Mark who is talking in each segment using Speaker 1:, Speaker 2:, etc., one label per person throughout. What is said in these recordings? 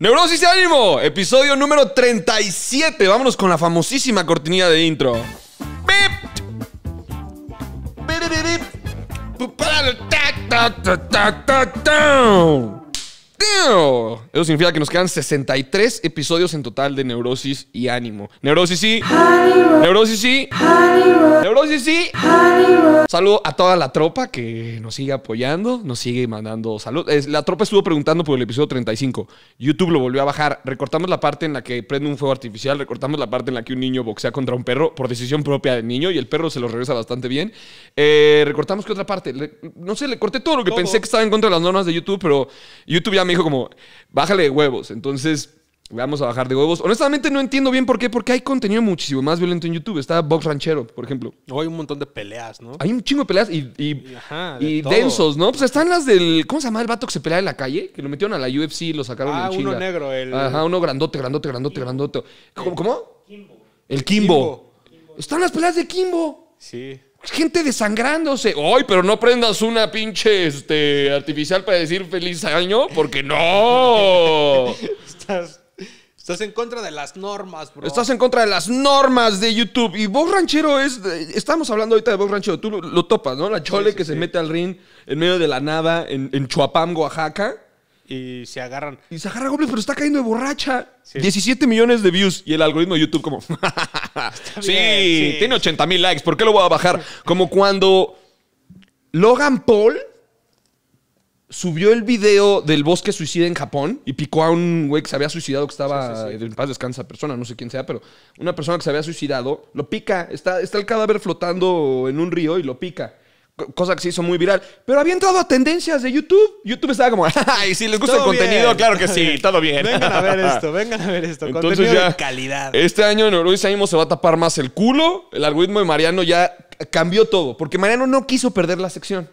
Speaker 1: Neurosis y ánimo, episodio número 37. Vámonos con la famosísima cortinilla de intro. Eso significa que nos quedan 63 episodios en total de Neurosis y Ánimo. Neurosis y Neurosis y Ánimo. Neurosis y Ánimo. Saludo a toda la tropa que nos sigue apoyando, nos sigue mandando saludos. La tropa estuvo preguntando por el episodio 35. YouTube lo volvió a bajar. Recortamos la parte en la que prende un fuego artificial, recortamos la parte en la que un niño boxea contra un perro por decisión propia del niño y el perro se lo regresa bastante bien. Eh, recortamos que otra parte. no sé, le corté todo lo que pensé que estaba en contra de las normas de YouTube, pero YouTube ya me dijo como, bájale de huevos. Entonces, vamos a bajar de huevos. Honestamente no entiendo bien por qué, porque hay contenido muchísimo más violento en YouTube. Está Box Ranchero, por ejemplo. hay un montón de peleas, ¿no? Hay un chingo de peleas y, y,
Speaker 2: y densos,
Speaker 1: ¿no? Pues están las del, ¿cómo se llama el vato que se pelea en la calle? Que lo metieron a la UFC y lo sacaron ah, en uno negro. El... Ajá, uno grandote, grandote, grandote, grandote. ¿Cómo? cómo? Kimbo. El Kimbo. Están las peleas de Kimbo. Sí gente desangrándose. Ay, pero no prendas una pinche este, artificial para decir feliz año, porque no. estás, en contra de las normas, bro. Estás en contra de las normas de YouTube. Y vos Ranchero es. Estamos hablando ahorita de Vox Ranchero. Tú lo, topas, ¿no? La chole que se mete al ring en medio de la nada en, en Oaxaca y se agarran. Y se agarra Gómez, pero está cayendo de borracha. 17 millones de views y el algoritmo de YouTube como... sí, tiene 80 mil likes, ¿por qué lo voy a bajar? Como cuando Logan Paul subió el video del bosque suicida en Japón y picó a un güey que se había suicidado, que estaba en paz descansa persona, no sé quién sea, pero una persona que se había suicidado, lo pica, está, está el cadáver flotando en un río y lo pica cosa que se hizo muy viral, pero había entrado a tendencias de YouTube. YouTube estaba como, ay, si les gusta el contenido, claro que sí, todo bien. Vengan a ver esto,
Speaker 2: vengan a ver esto. contenido de calidad.
Speaker 1: Este año en Eurovision se va a tapar más el culo. El algoritmo de Mariano ya cambió todo, porque Mariano no quiso perder la sección.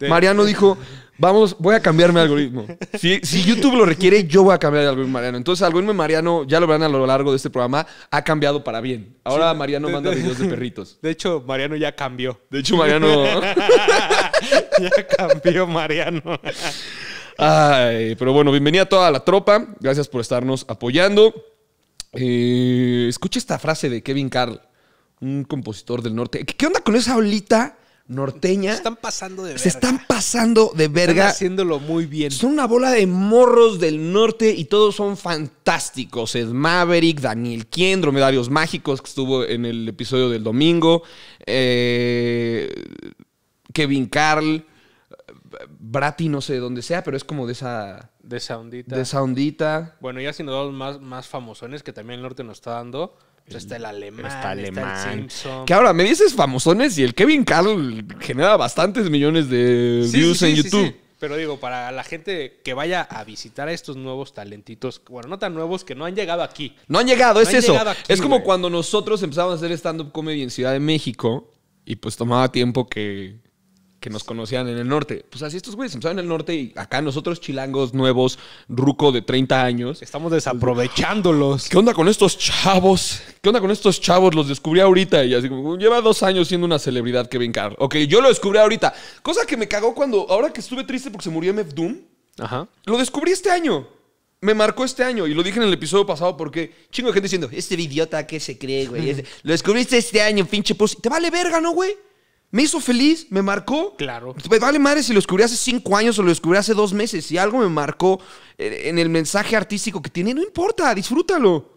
Speaker 1: Mariano dijo, Vamos, voy a cambiar mi algoritmo. Si, YouTube lo requiere, yo voy a cambiar el algoritmo mariano. Entonces, el algoritmo mariano, ya lo verán a lo largo de este programa, ha cambiado para bien. Ahora Mariano manda videos de perritos. De hecho, Mariano ya cambió. De hecho, Mariano. ya cambió Mariano. Ay, pero bueno, bienvenida a toda la tropa. Gracias por estarnos apoyando. Eh, escucha esta frase de Kevin Carl, un compositor del norte. ¿Qué onda con esa olita? norteña. Se están pasando de verga. Se están pasando de verga. haciéndolo muy bien. Son una bola de morros del norte y todos son fantásticos. Ed Maverick, Daniel Kien, Dromedarios Mágicos, que estuvo en el episodio del domingo. Eh, Kevin Carl. Brati, no sé de dónde sea, pero es como de esa. De esa ondita. De esa Bueno, ya si nos más, más famosones, que también el norte nos está dando. Pues está el alemán. Está Que ahora me dices famosones y el Kevin Carl genera bastantes millones de views en YouTube. Pero digo, para la gente que vaya a visitar a estos nuevos talentitos, bueno, no tan nuevos, que no han llegado aquí. No han llegado, es eso. es como cuando nosotros empezamos a hacer stand-up comedy en Ciudad de México y pues tomaba tiempo que nos conocían en el norte. Pues así estos güeyes empezaron en el norte y acá nosotros chilangos nuevos, ruco de 30 años. Estamos pues, desaprovechándolos. ¿Qué onda con estos chavos? ¿Qué onda con estos chavos? Los descubrí ahorita y así como lleva dos años siendo una celebridad que vincar. Ok, yo lo descubrí ahorita. Cosa que me cagó cuando, ahora que estuve triste porque se murió MF Doom, Ajá. lo descubrí este año me marcó este año y lo dije en el episodio pasado porque chingo de gente diciendo, este idiota que se cree, güey. lo descubriste este año, pinche puz. ¿Te vale verga, no, güey? Me hizo feliz, me marcó. Claro. Vale madre si lo descubrí hace cinco años o lo descubrí hace dos meses. Si algo me marcó eh, en el mensaje artístico que tiene, no importa, disfrútalo.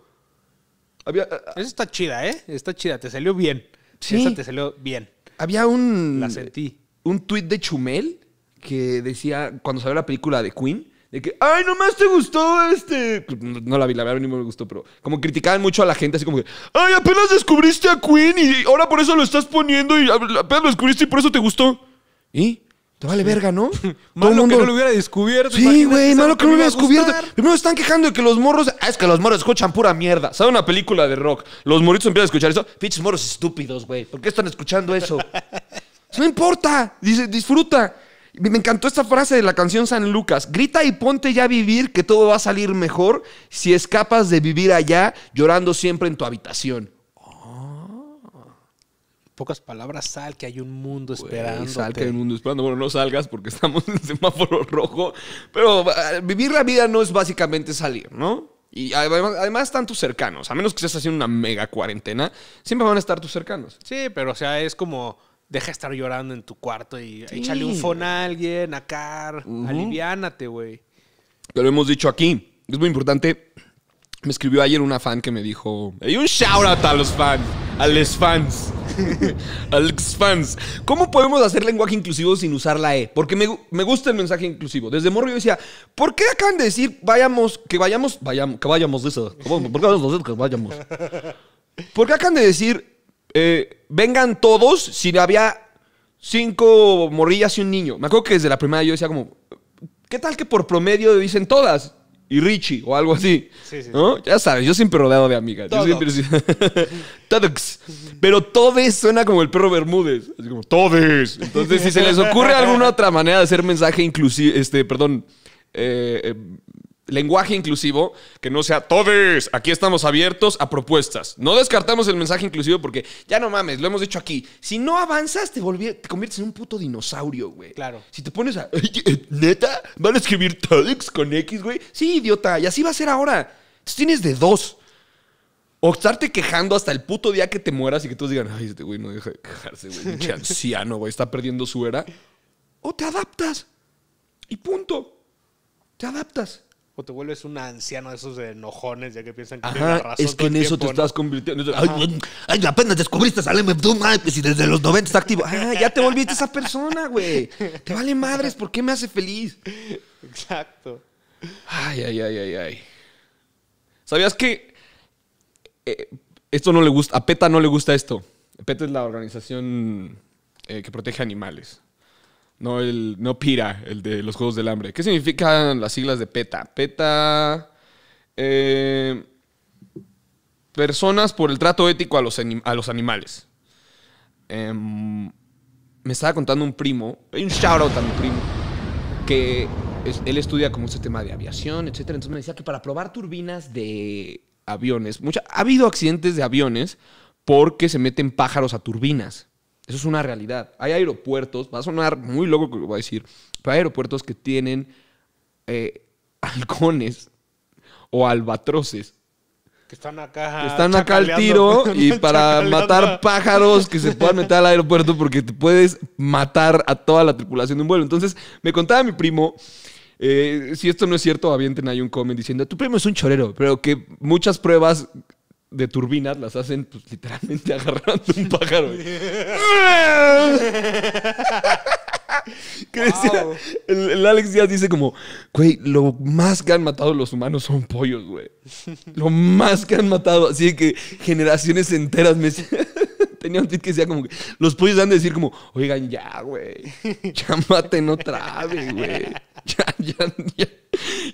Speaker 1: Ah, ah, Esa está chida, ¿eh? Está chida, te salió bien. Sí. Esa te salió bien. Había un. La sentí. Un tweet de Chumel que decía, cuando salió la película de Queen, de que, ay, nomás te gustó este. Pues, no, la vi, la verdad ni me gustó, pero como criticaban mucho a la gente, así como que, ay, apenas descubriste a Queen y ahora por eso lo estás poniendo y apenas lo descubriste y por eso te gustó. ¿Y? Te vale verga, ¿no? malo que no lo hubiera descubierto. Sí, güey, malo que no lo hubiera descubierto. Primero están quejando de que los morros. Ah, es que los morros escuchan pura mierda. ¿Sabe una película de rock? Los moritos empiezan a escuchar eso. Pinches morros estúpidos, güey. ¿Por qué están escuchando eso? no importa. Dice, disfruta. Me encantó esta frase de la canción San Lucas. Grita y ponte ya a vivir que todo va a salir mejor si escapas de vivir allá llorando siempre en tu habitación. Ah. Pocas palabras, sal que hay un mundo esperando. Sal que hay un mundo esperando. Bueno, no salgas porque estamos en semáforo rojo. Pero ah, vivir la vida no es básicamente salir, ¿no? Y además, están tus cercanos. A menos que estés haciendo una mega cuarentena, siempre van a estar tus cercanos. Sí, pero o sea, es como deja de estar llorando en tu cuarto y échale un fon a alguien, a Car. aliviánate, güey. Lo hemos dicho aquí. Es muy importante. Me escribió ayer una fan que me dijo: Hay un shout a los fans, a los fans, a los fans. ¿Cómo podemos hacer lenguaje inclusivo sin usar la E? Porque me, gusta el mensaje inclusivo. Desde morro yo decía: ¿Por qué acaban de decir vayamos, que vayamos, vayamos, que vayamos de eso? ¿Por qué Que vayamos? ¿Por qué acaban de decir eh, vengan todos si había cinco morrillas y un niño. Me acuerdo que desde la primera yo decía como, ¿qué tal que por promedio dicen todas? Y Richie o algo así. ¿no? Ya sabes, yo siempre rodeado de amigas. Yo siempre Pero todes suena como el perro Bermúdez. Así como todes. Entonces, si se les ocurre alguna otra manera de hacer mensaje inclusive, este, perdón, eh, eh lenguaje inclusivo, que no sea todes, aquí estamos abiertos a propuestas. No descartamos el mensaje inclusivo porque ya no mames, lo hemos dicho aquí. Si no avanzas, te, conviertes en un puto dinosaurio, güey. Claro. Si te pones a, eh, neta, ¿van a escribir todes con X, güey? Sí, idiota, y así va a ser ahora. tienes de dos. O estarte quejando hasta el puto día que te mueras y que todos digan, ay, este güey no deja de quejarse, güey. Qué anciano, güey, está perdiendo su era. O te adaptas. Y punto. Te adaptas te vuelves un anciano de esos de enojones, ya que piensan que Ajá, razón es que en eso te estás convirtiendo. Ay, apenas descubriste salen Doom, ay, pues, desde los 90 está activo. Ah, ya te volviste esa persona, güey. Te vale madres, ¿por qué me hace feliz? Exacto. Ay, ay, ay, ay, ay. ¿Sabías que eh, esto no le gusta, a PETA no le gusta esto? PETA es la organización eh, que protege animales. No, el, no PIRA, el de los Juegos del Hambre. ¿Qué significan las siglas de PETA? PETA. Eh, personas por el trato ético a los, a los animales. Em, me estaba contando un primo, un shout out a mi primo, que él estudia como este tema de aviación, etc. Entonces me decía que para probar turbinas de aviones, mucha, ha habido accidentes de aviones porque se meten pájaros a turbinas. Eso es una realidad. Hay aeropuertos, va a sonar muy loco que voy a decir, pero hay aeropuertos que tienen eh, halcones o albatroces.
Speaker 2: Que están acá. Que están acá al tiro y para matar pájaros que se
Speaker 1: puedan meter al aeropuerto porque te puedes matar a toda la tripulación de un vuelo. Entonces me contaba mi primo eh, si esto no es cierto, avienten ahí un comment diciendo, tu primo es un chorero, pero que muchas pruebas de turbinas las hacen pues, literalmente agarrando un pájaro. que decía, el, Alex Díaz dice como, güey, lo más que han matado los humanos son pollos, güey. Lo más que han matado. Así que generaciones enteras me tenía un tweet que decía como que los pollos han de decir como, oigan, ya, güey. Ya maten otra güey ya, ya,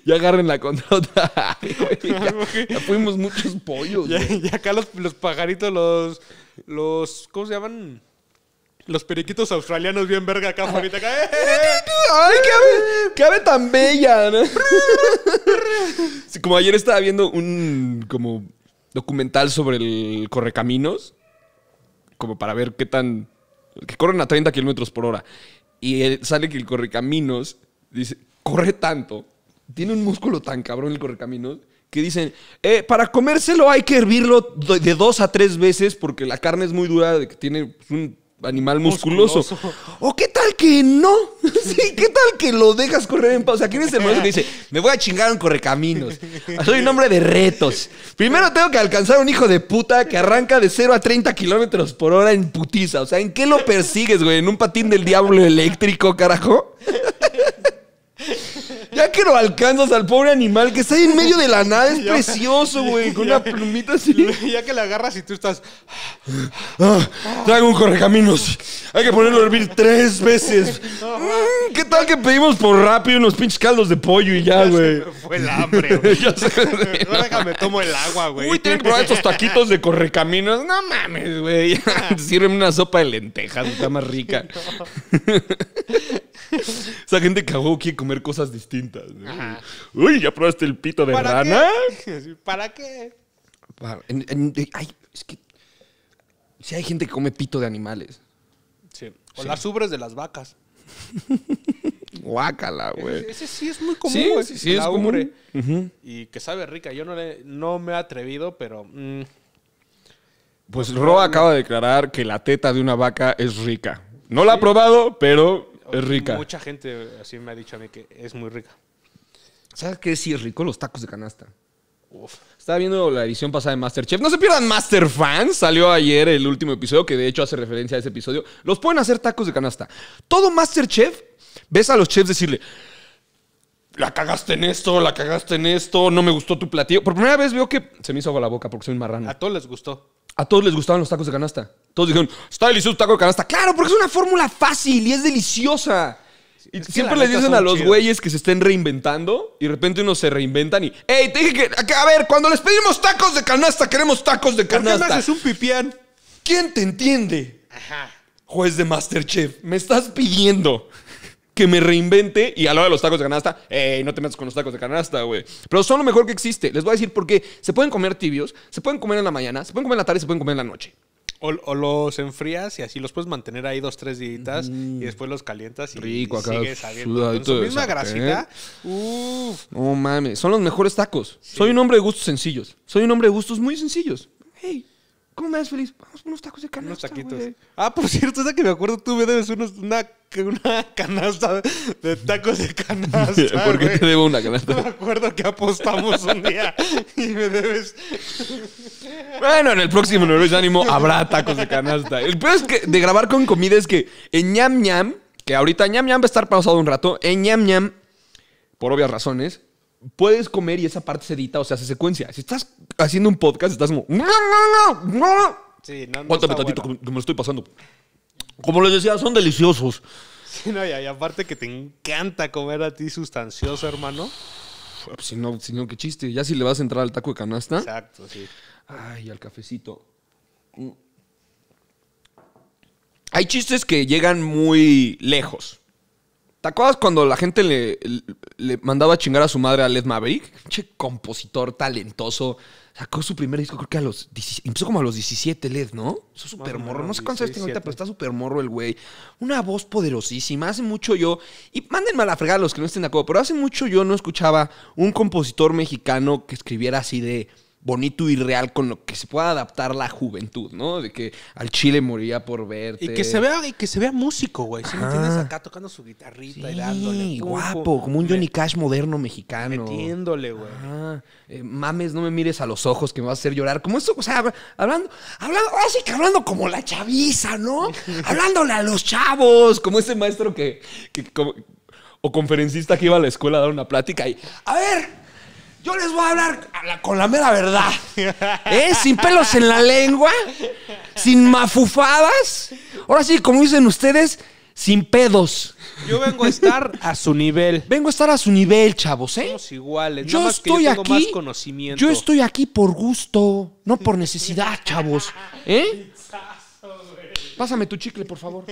Speaker 1: ya, agarren la contra ya, muchos pollos. Y acá los, los, pajaritos, los, los. ¿Cómo se llaman? Los periquitos australianos bien verga acá eh, eh, eh. ¡Ay, qué ave, tan bella! como ayer estaba viendo un como documental sobre el correcaminos. Como para ver qué tan... Que corren a 30 kilómetros por hora. Y sale que el correcaminos dice, corre tanto, tiene un músculo tan cabrón el correcaminos, que dicen, eh, para comérselo hay que hervirlo de dos a tres veces porque la carne es muy dura, de que tiene pues, un animal musculoso. ¿O oh, qué tal que no? Sí, ¿qué tal que lo dejas correr en pausa? O sea, ¿quién es el que dice, me voy a chingar un correcaminos? Soy un hombre de retos. Primero tengo que alcanzar a un hijo de puta que arranca de 0 a 30 kilómetros por hora en putiza. O sea, ¿en qué lo persigues, güey? ¿En un patín del diablo eléctrico, carajo? Ya que lo alcanzas al pobre animal que está ahí en medio de la nada, es precioso, güey, con una plumita así. Ya que la agarras y tú estás. Ah, traigo un correcaminos. Hay que ponerlo a hervir tres veces. Mm, ¿Qué tal que pedimos por rápido unos pinches caldos de pollo y ya, güey? Fue
Speaker 2: el hambre, güey.
Speaker 1: me- tomo el agua, güey. Uy, tienen que probar estos taquitos de correcaminos. No mames, güey. Sirven una sopa de lentejas, está más rica. Esa gente cagó aquí como comer cosas distintas. Uy, ¿ya probaste el pito de ¿Para ¿Para qué? Si hay gente que come pito de animales. Sí. O las ubres de las vacas. Guácala, güey. Ese, sí es muy común, Sí, sí, es común. Y que sabe rica. Yo no, no me he atrevido, pero. Mm. Pues Ro acaba de declarar que la teta de una vaca es rica. No la ha probado, pero es rica. Mucha gente eh, así me ha dicho a mí que es muy rica. ¿Sabes qué sí es rico? Los tacos de canasta. Estaba viendo la edición pasada de Masterchef. No se pierdan Masterfans. Salió ayer el último episodio, que de hecho hace referencia a ese episodio. Los pueden hacer tacos de canasta. Todo Masterchef, ves a los chefs decirle. La cagaste en esto, la cagaste en esto, no me gustó tu platillo. Por primera vez veo que se me hizo agua la boca porque soy un marrano. A todos les gustó. A todos les gustaban los tacos de canasta. Todos dijeron, está delicioso tu taco de canasta. Claro, porque es una fórmula fácil y es deliciosa. Y siempre les dicen a los güeyes que se estén reinventando y de repente unos se reinventan y, hey, te dije que, a ver, cuando les pedimos tacos de canasta, queremos tacos de canasta. es qué un pipián? ¿Quién te entiende? Ajá. Juez de Masterchef, me estás pidiendo que me reinvente y a la hora de los tacos de canasta, ey, no te metas con los tacos de canasta, güey. Pero son lo mejor que existe. Les voy a decir por qué. Se pueden comer tibios, se pueden comer en la mañana, se pueden comer en la tarde, se pueden comer en la noche. O, los enfrías y así los puedes mantener ahí dos, tres días y después los calientas y Rico, sigues saliendo. Con su misma grasita.
Speaker 2: Uf.
Speaker 1: No mames, son los mejores tacos. Soy un hombre de gustos sencillos. Soy un hombre de gustos muy sencillos. Hey, ¿Cómo me das feliz? Vamos unos tacos de canasta. Unos taquitos. Ah, por cierto, es que me acuerdo, tú me debes una, canasta de tacos de canasta. ¿Por qué te debo una canasta? Me
Speaker 2: acuerdo que apostamos un día y me debes.
Speaker 1: Bueno, en el próximo Neurois Ánimo habrá tacos de canasta. El peor es que de grabar con comida es que en ñam ñam, que ahorita ñam ñam va a estar pausado un rato, en ñam ñam, por obvias razones, puedes comer y esa parte se edita o se hace secuencia. Si estás haciendo un podcast, estás como. No, no, no, no. Sí, no, no que me lo estoy pasando. Como les decía, son deliciosos. Sí, no, y, aparte que te encanta comer a ti sustancioso, hermano. Pues, si no, si no, qué chiste. Ya si le vas a entrar al taco de canasta. Exacto, sí. Ay, al cafecito. Mm. Hay chistes que llegan muy lejos. ¿Te acuerdas cuando la gente le, le mandaba a chingar a su madre a Led Maverick? Che, compositor talentoso. Sacó su primer disco, creo que a los. 17. empezó como a los 17, Led, ¿no? Eso súper morro. No sé cuántos años ahorita, pero está súper morro el güey. Una voz poderosísima. Hace mucho yo. Y mándenme a la a los que no estén de acuerdo, pero hace mucho yo no escuchaba un compositor mexicano que escribiera así de bonito y real con lo que se pueda adaptar la juventud, ¿no? De que al chile moría por verte. Y que se vea, y que se vea músico, güey. Si me tienes acá tocando su guitarrita y dándole. guapo, como un Johnny Cash moderno mexicano. Metiéndole, güey. Eh, mames, no me mires a los ojos que me vas a hacer llorar. Como eso, o sea, hablando, hablando, así que hablando como la chaviza, ¿no? Hablándole a los chavos, como ese maestro que, o conferencista que iba a la escuela a dar una plática y, a ver, yo les voy a hablar con la mera verdad.
Speaker 2: ¿Eh?
Speaker 1: Sin pelos en la lengua, sin mafufadas. Ahora sí, como dicen ustedes, sin pedos. Yo vengo a estar a su nivel. Vengo a estar a su nivel, chavos, ¿eh? Somos iguales. Yo estoy tengo aquí. Más conocimiento. Yo estoy aquí por gusto, no por necesidad, chavos. ¿Eh? Pásame tu chicle, por favor.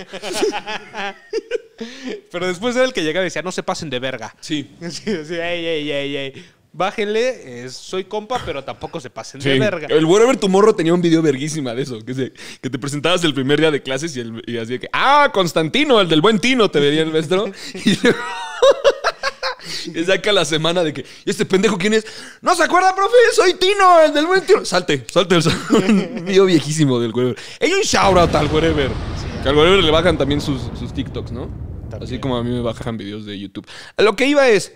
Speaker 1: Pero después era el que llegaba y decía, no se pasen de verga. Sí. Sí, sí, ey, ey, ey, ey bájenle, soy compa, pero tampoco se pasen de verga. El tu morro tenía un video verguísima de eso, que, que te presentabas el primer día de clases y, el, que, ah, Constantino, el del buen Tino, te vería el maestro. y luego... acá a la semana de que, ¿y este pendejo quién es? No se acuerda, profe, soy Tino, el del buen Tino. Salte, salte. el video viejísimo del Wherever. Hay un shoutout al Wherever. que al Wherever le bajan también sus, sus TikToks, ¿no? Así como a mí me bajan videos de YouTube. Lo que iba es,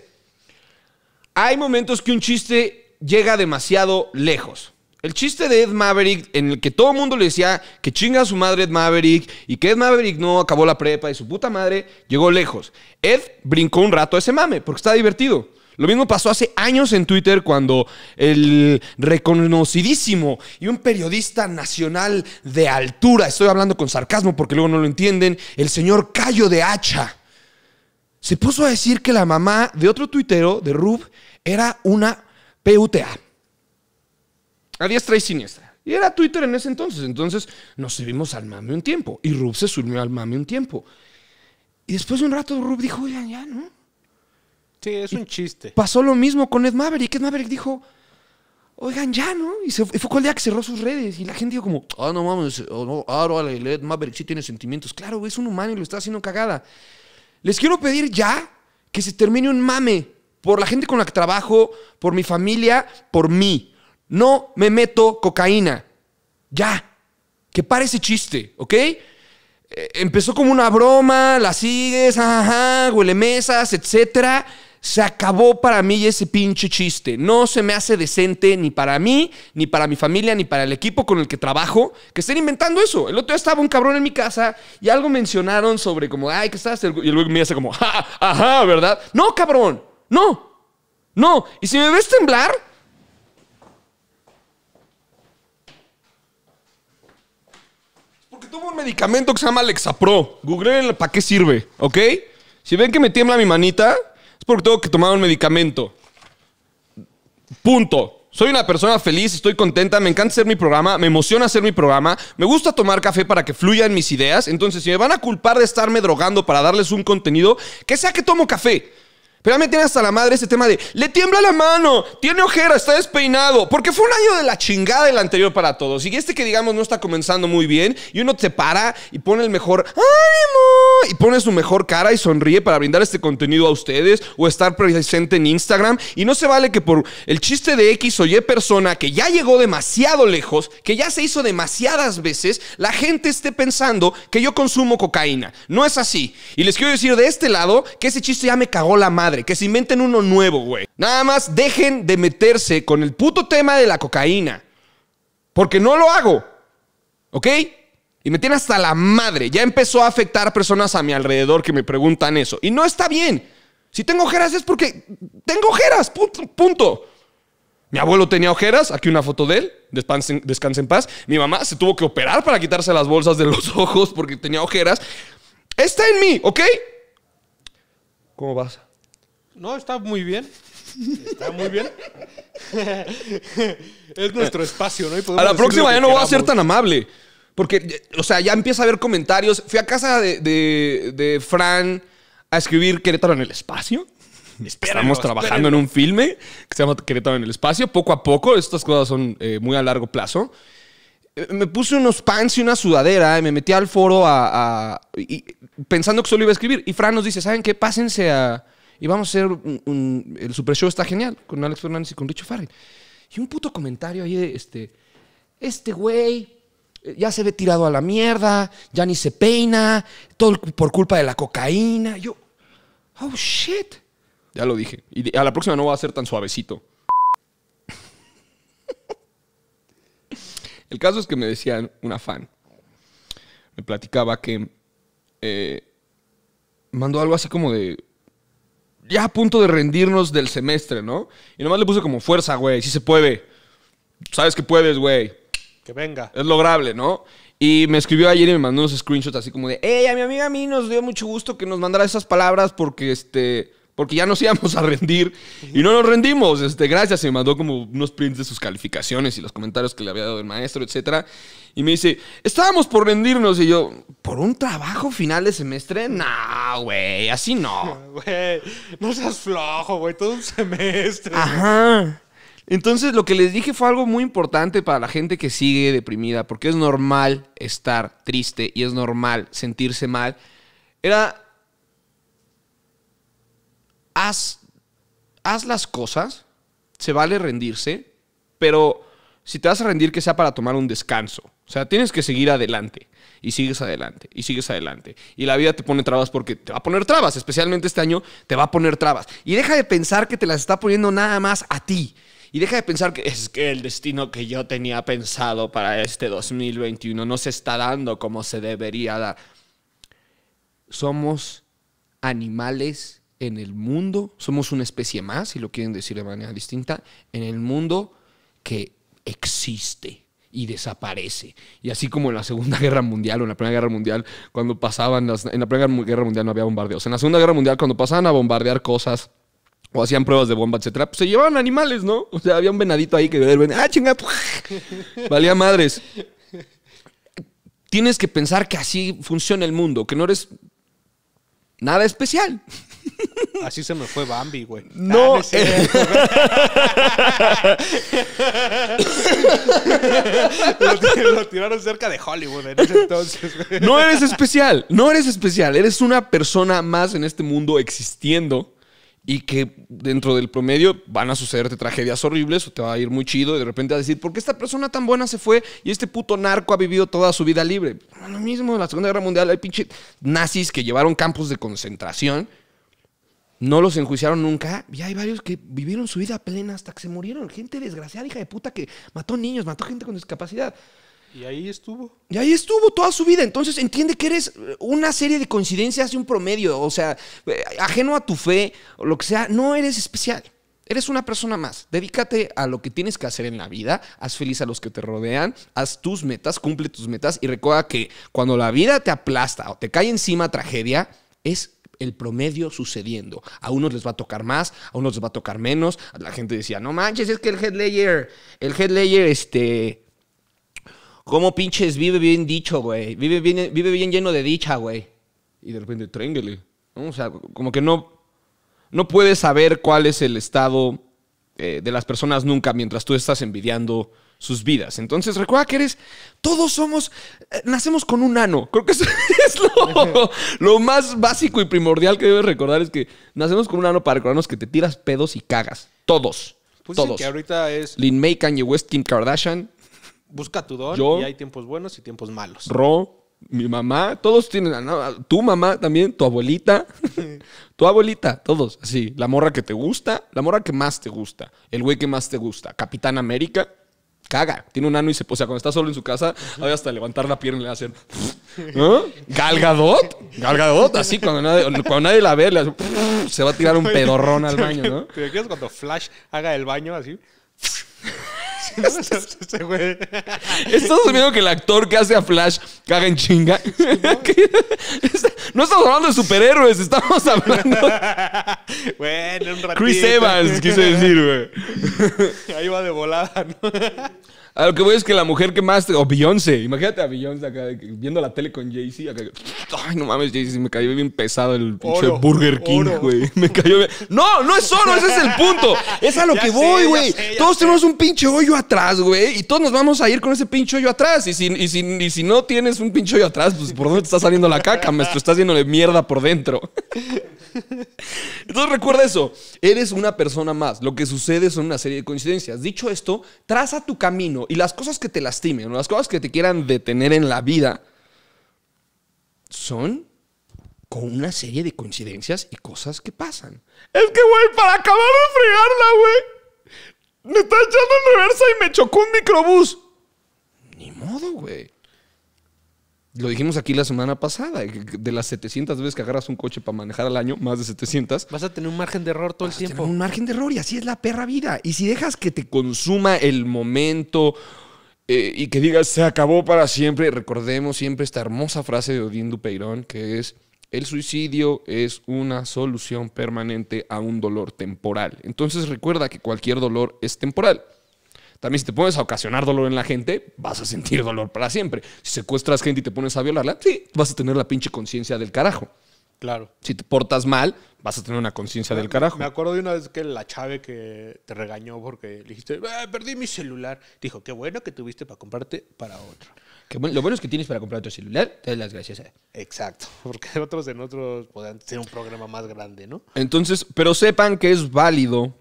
Speaker 1: hay momentos que un chiste llega demasiado lejos. El chiste de Ed Maverick, en el que todo el mundo le decía que chinga a su madre Ed Maverick y que Ed Maverick no acabó la prepa y su puta madre, llegó lejos. Ed brincó un rato a ese mame porque está divertido. Lo mismo pasó hace años en Twitter cuando el reconocidísimo y un periodista nacional de altura, estoy hablando con sarcasmo porque luego no lo entienden, el señor Cayo de Hacha se puso a decir que la mamá de otro tuitero, de Rub, era una PUTA. A diestra y siniestra. Y era Twitter en ese entonces. Entonces nos subimos al mame un tiempo. Y Rub se subió al mame un tiempo. Y después de un rato Rub dijo, oigan, ya, ¿no? Sí, es un chiste. Pasó lo mismo con Ed Maverick. Ed Maverick dijo, oigan, ya, ¿no? Y, se, fue el día que cerró sus redes. Y la gente dijo como, ah, no mames, no, ah, Ed Maverick sí tiene sentimientos. Claro, es un humano y lo está haciendo cagada. Les quiero pedir ya que se termine un mame por la gente con la que trabajo, por mi familia, por mí. No me meto cocaína. Ya. Que pare ese chiste, ¿ok? Eh, empezó como una broma, la sigues, ajá, huele mesas, etcétera. Se acabó para mí ese pinche chiste. No se me hace decente ni para mí, ni para mi familia, ni para el equipo con el que trabajo, que estén inventando eso. El otro día estaba un cabrón en mi casa y algo mencionaron sobre como, ay, que estás. Y luego me hace como, ja, ajá, ¿verdad? No, cabrón, no, no. Y si me ves temblar, Porque tomo un medicamento que se llama Lexapro. Google para qué sirve, ¿ok? Si ven que me tiembla mi manita, es porque tengo que tomar un medicamento. Punto. Soy una persona feliz, estoy contenta, me encanta hacer mi programa, me emociona hacer mi programa, me gusta tomar café para que fluyan mis ideas. Entonces, si me van a culpar de estarme drogando para darles un contenido, que sea que tomo café. Pero ya me tiene hasta la madre ese tema de, le tiembla la mano, tiene ojera, está despeinado, porque fue un año de la chingada el anterior para todos. Y este que digamos no está comenzando muy bien, y uno te para y pone el mejor ánimo, y pone su mejor cara y sonríe para brindar este contenido a ustedes o estar presente en Instagram. Y no se vale que por el chiste de X o Y persona que ya llegó demasiado lejos, que ya se hizo demasiadas veces, la gente esté pensando que yo consumo cocaína. No es así. Y les quiero decir de este lado que ese chiste ya me cagó la madre que se inventen uno nuevo, güey. Nada más dejen de meterse con el puto tema de la cocaína. Porque no lo hago. ¿Ok? Y me tiene hasta la madre. Ya empezó a afectar personas a mi alrededor que me preguntan eso. Y no está bien. Si tengo ojeras es porque tengo ojeras. Punto. Mi abuelo tenía ojeras. Aquí una foto de él. descanse en paz. Mi mamá se tuvo que operar para quitarse las bolsas de los ojos porque tenía ojeras. Está en mí, ¿ok? ¿Cómo vas? No, está muy bien. Está muy bien. es nuestro espacio, ¿no? a la próxima ya no voy a ser tan amable. Porque, o sea, ya empieza a haber comentarios. Fui a casa de, de, Fran a escribir Querétaro en el espacio. Estamos trabajando en un filme que se llama Querétaro en el espacio. Poco a poco, estas cosas son eh, muy a largo plazo. Eh, me puse unos pants y una sudadera y eh, me metí al foro a, pensando que solo iba a escribir. Y Fran nos dice, ¿saben qué? Pásense a, y vamos a hacer un, el Super Show está genial con Alex Fernández y con Richo Farrell. Y un puto comentario ahí de este, este güey eh, ya se ve tirado a la mierda, ya ni se peina, todo por culpa de la cocaína. Yo, oh shit. Ya lo dije. Y a la próxima no va a ser tan suavecito. El caso es que me decían una fan, me platicaba que eh, mandó algo así como de, ya a punto de rendirnos del semestre, ¿no? Y nomás le puse como fuerza, güey, sí se puede. Sabes que puedes, güey. Que venga. Es lograble, ¿no? Y me escribió ayer y me mandó unos screenshots así como de, hey, a mi amiga a mí nos dio mucho gusto que nos mandara esas palabras porque este porque ya nos íbamos a rendir y no nos rendimos. Este, gracias, Se me mandó como unos prints de sus calificaciones y los comentarios que le había dado el maestro, etc. Y me dice, estábamos por rendirnos y yo, ¿por un trabajo final de semestre? No, güey, así no. Güey, no seas flojo, güey, todo un semestre. Ajá. Entonces lo que les dije fue algo muy importante para la gente que sigue deprimida, porque es normal estar triste y es normal sentirse mal. Era haz, haz las cosas, se vale rendirse, pero si te vas a rendir que sea para tomar un descanso. O sea, tienes que seguir adelante y sigues adelante y sigues adelante. Y la vida te pone trabas porque te va a poner trabas, especialmente este año te va a poner trabas. Y deja de pensar que te las está poniendo nada más a ti. Y deja de pensar que es que el destino que yo tenía pensado para este 2021 no se está dando como se debería dar. Somos animales en el mundo, somos una especie más, si lo quieren decir de manera distinta, en el mundo que existe y desaparece. Y así como en la Segunda Guerra Mundial o en la Primera Guerra Mundial, cuando pasaban, en la Primera Guerra Mundial no había bombardeos, en la Segunda Guerra Mundial cuando pasaban a bombardear cosas o hacían pruebas de bomba, etcétera, pues se llevaban animales, ¿no? O sea, había un venadito ahí que de ¡ah, chingada! Valía madres. Tienes que pensar que así funciona el mundo, que no eres nada especial. Así se me fue Bambi, güey.
Speaker 2: No. Ah, eh,
Speaker 1: lo, tiraron cerca de Hollywood en ese
Speaker 2: entonces. no eres
Speaker 1: especial, no eres especial. Eres una persona más en este mundo existiendo y que dentro del promedio van a sucederte tragedias horribles o te va a ir muy chido y de repente vas a decir, ¿por qué esta persona tan buena se fue y este puto narco ha vivido toda su vida libre? Lo mismo en la Segunda Guerra Mundial hay pinches nazis que llevaron campos de concentración no los enjuiciaron nunca. Y hay varios que vivieron su vida plena hasta que se murieron. Gente desgraciada, hija de puta, que mató niños, mató gente con discapacidad. Y ahí estuvo. Y ahí estuvo toda su vida. Entonces entiende que eres una serie de coincidencias y un promedio. O sea, eh, ajeno a tu fe o lo que sea, no eres especial. Eres una persona más. Dedícate a lo que tienes que hacer en la vida. Haz feliz a los que te rodean. Haz tus metas, cumple tus metas y recuerda que cuando la vida te aplasta o te cae encima tragedia, es el promedio sucediendo. A unos les va a tocar más, a unos les va a tocar menos. La gente decía, no manches, es que el head layer, el head layer, este, ¿Cómo pinches vive bien dicho, güey? Vive bien, vive bien lleno de dicha, güey. Y de repente, tréngale. O sea, como que no, no puedes saber cuál es el estado eh, de las personas nunca mientras tú estás envidiando sus vidas. Entonces, recuerda que eres, todos somos, eh, nacemos con un ano. Creo que eso es lo, más básico y primordial que debes recordar, es que nacemos con un ano para recordarnos que te tiras pedos y cagas. Todos. Pues todos. que ahorita es... Lin May, Kanye West, Kim Kardashian. Busca tu don yo, y hay tiempos buenos y tiempos malos. Ro, mi mamá, todos tienen, tu mamá también, tu abuelita, tu abuelita, todos, así, la morra que te gusta, la morra que más te gusta, el güey que más te gusta, Capitán América, caga. Tiene un ano y se. O cuando está solo en su casa, hay hasta levantar la pierna y le hacen. ¿No? Galgadot. Galgadot, así, cuando nadie, nadie la ve, le hace, se va a tirar un pedorrón al baño, ¿no? ¿Te quieres cuando Flash haga el baño así? Estamos viendo que el actor que hace a Flash caga en chinga. no estamos hablando de superhéroes, estamos hablando.
Speaker 2: Chris Evans, quise decir, güey. Ahí va de volada, ¿no?
Speaker 1: A lo que voy es que la mujer que más. O Beyoncé. Imagínate a Beyoncé acá viendo la tele con Jay-Z. Ay, no mames, Jay-Z. Me cayó bien pesado el pinche Burger King, güey. Me cayó bien. No, no es solo, ese es el punto. Es a lo que voy, güey. Todos tenemos un pinche hoyo atrás, güey, y todos nos vamos a ir con ese pincho yo atrás. Y si, y si no tienes un pincho yo atrás, pues ¿por dónde te está saliendo la caca, maestro? Estás de mierda por dentro. Entonces recuerda eso, eres una persona más, lo que sucede son una serie de coincidencias. Dicho esto, traza tu camino y las cosas que te lastimen, las cosas que te quieran detener en la vida, son con una serie de coincidencias y cosas que pasan. Es que, güey, para acabar de fregarla, güey. Me está echando en reversa y me chocó un microbús. Ni modo, güey. Lo dijimos aquí la semana pasada. De las 700 veces que agarras un coche para manejar al año, más de 700. Vas a tener un margen de error todo el tiempo. un margen de error y así es la perra vida. Y si dejas que te consuma el momento eh, y que digas se acabó para siempre, recordemos siempre esta hermosa frase de Odín Dupeirón que es el suicidio es una solución permanente a un dolor temporal. Entonces recuerda que cualquier dolor es temporal. También si te pones a ocasionar dolor en la gente, vas a sentir dolor para siempre. Si secuestras gente y te pones a violarla, sí, vas a tener la pinche conciencia del carajo. Claro. Si te portas mal, vas a tener una conciencia del carajo. Me acuerdo de una vez que la chave que te regañó porque dijiste, ah, perdí mi celular. Dijo, qué bueno que tuviste para comprarte para otro lo bueno es que tienes para comprar otro celular, te las gracias Exacto, porque otros en otros podrían ser un programa más grande, ¿no? Entonces, pero sepan que es válido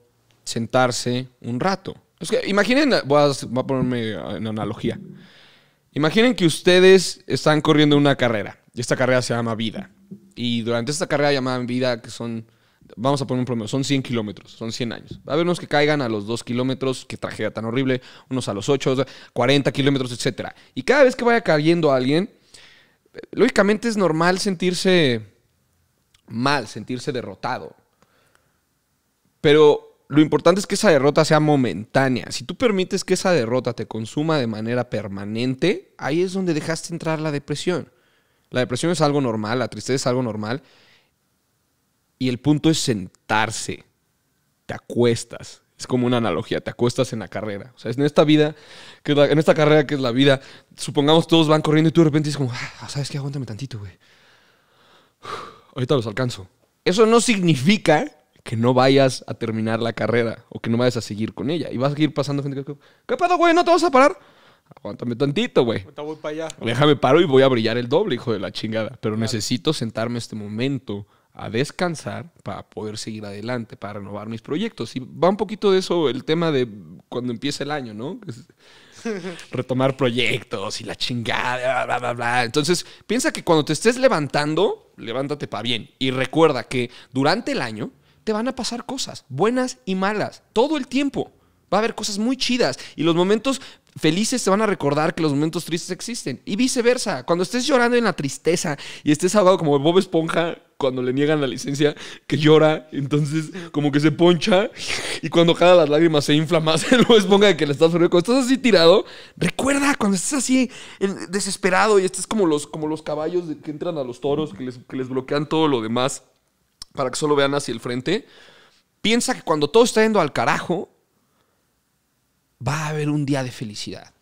Speaker 1: sentarse un rato. Es que imaginen, voy a, ponerme en analogía. Imaginen que ustedes están corriendo una carrera. Y esta carrera se llama vida. Y durante esta carrera llamada vida, que son vamos a poner un promedio, son 100 kilómetros, son 100 años. Va a haber unos que caigan a los 2 kilómetros, qué tragedia tan horrible, unos a los 8, 40 kilómetros, etc. Y cada vez que vaya cayendo alguien, eh, lógicamente es normal sentirse mal, sentirse derrotado. Pero lo importante es que esa derrota sea momentánea. Si tú permites que esa derrota te consuma de manera permanente, ahí es donde dejaste entrar la depresión. La depresión es algo normal, la tristeza es algo normal y el punto es sentarse. Te acuestas. Es como una analogía, te acuestas en la carrera. O sea, en esta vida, que en esta carrera que es la vida, supongamos todos van corriendo y tú de repente dices como, ah, ¿sabes qué? Aguántame tantito, güey. Ahorita los alcanzo. Eso no significa que no vayas a terminar la carrera o que no vayas a seguir con ella. Y vas a seguir pasando gente que, ¿qué pedo, güey? ¿No te vas a parar? Aguántame tantito, güey. Déjame paro y voy a brillar el doble, hijo de la chingada. Pero necesito sentarme este momento a descansar para poder seguir adelante, para renovar mis proyectos. Y va un poquito de eso el tema de cuando empieza el año, ¿no? Retomar proyectos y la chingada, bla, bla, bla. Entonces, piensa que cuando te estés levantando, levántate para bien. Y recuerda que durante el año te van a pasar cosas, buenas y malas, todo el tiempo. Va a haber cosas muy chidas y los momentos felices se van a recordar que los momentos tristes existen. Y viceversa, cuando estés llorando en la tristeza y estés ahogado como Bob Esponja cuando le niegan la licencia, que llora, entonces como que se poncha y cuando jala las lágrimas se infla más el Bob Esponja que le estás Cuando estás así tirado, recuerda cuando estás así desesperado y estés como los, como los caballos que entran a los toros, que les, que les bloquean todo lo demás para que solo vean hacia el frente. Piensa que cuando todo está yendo al carajo, va a haber un día de felicidad.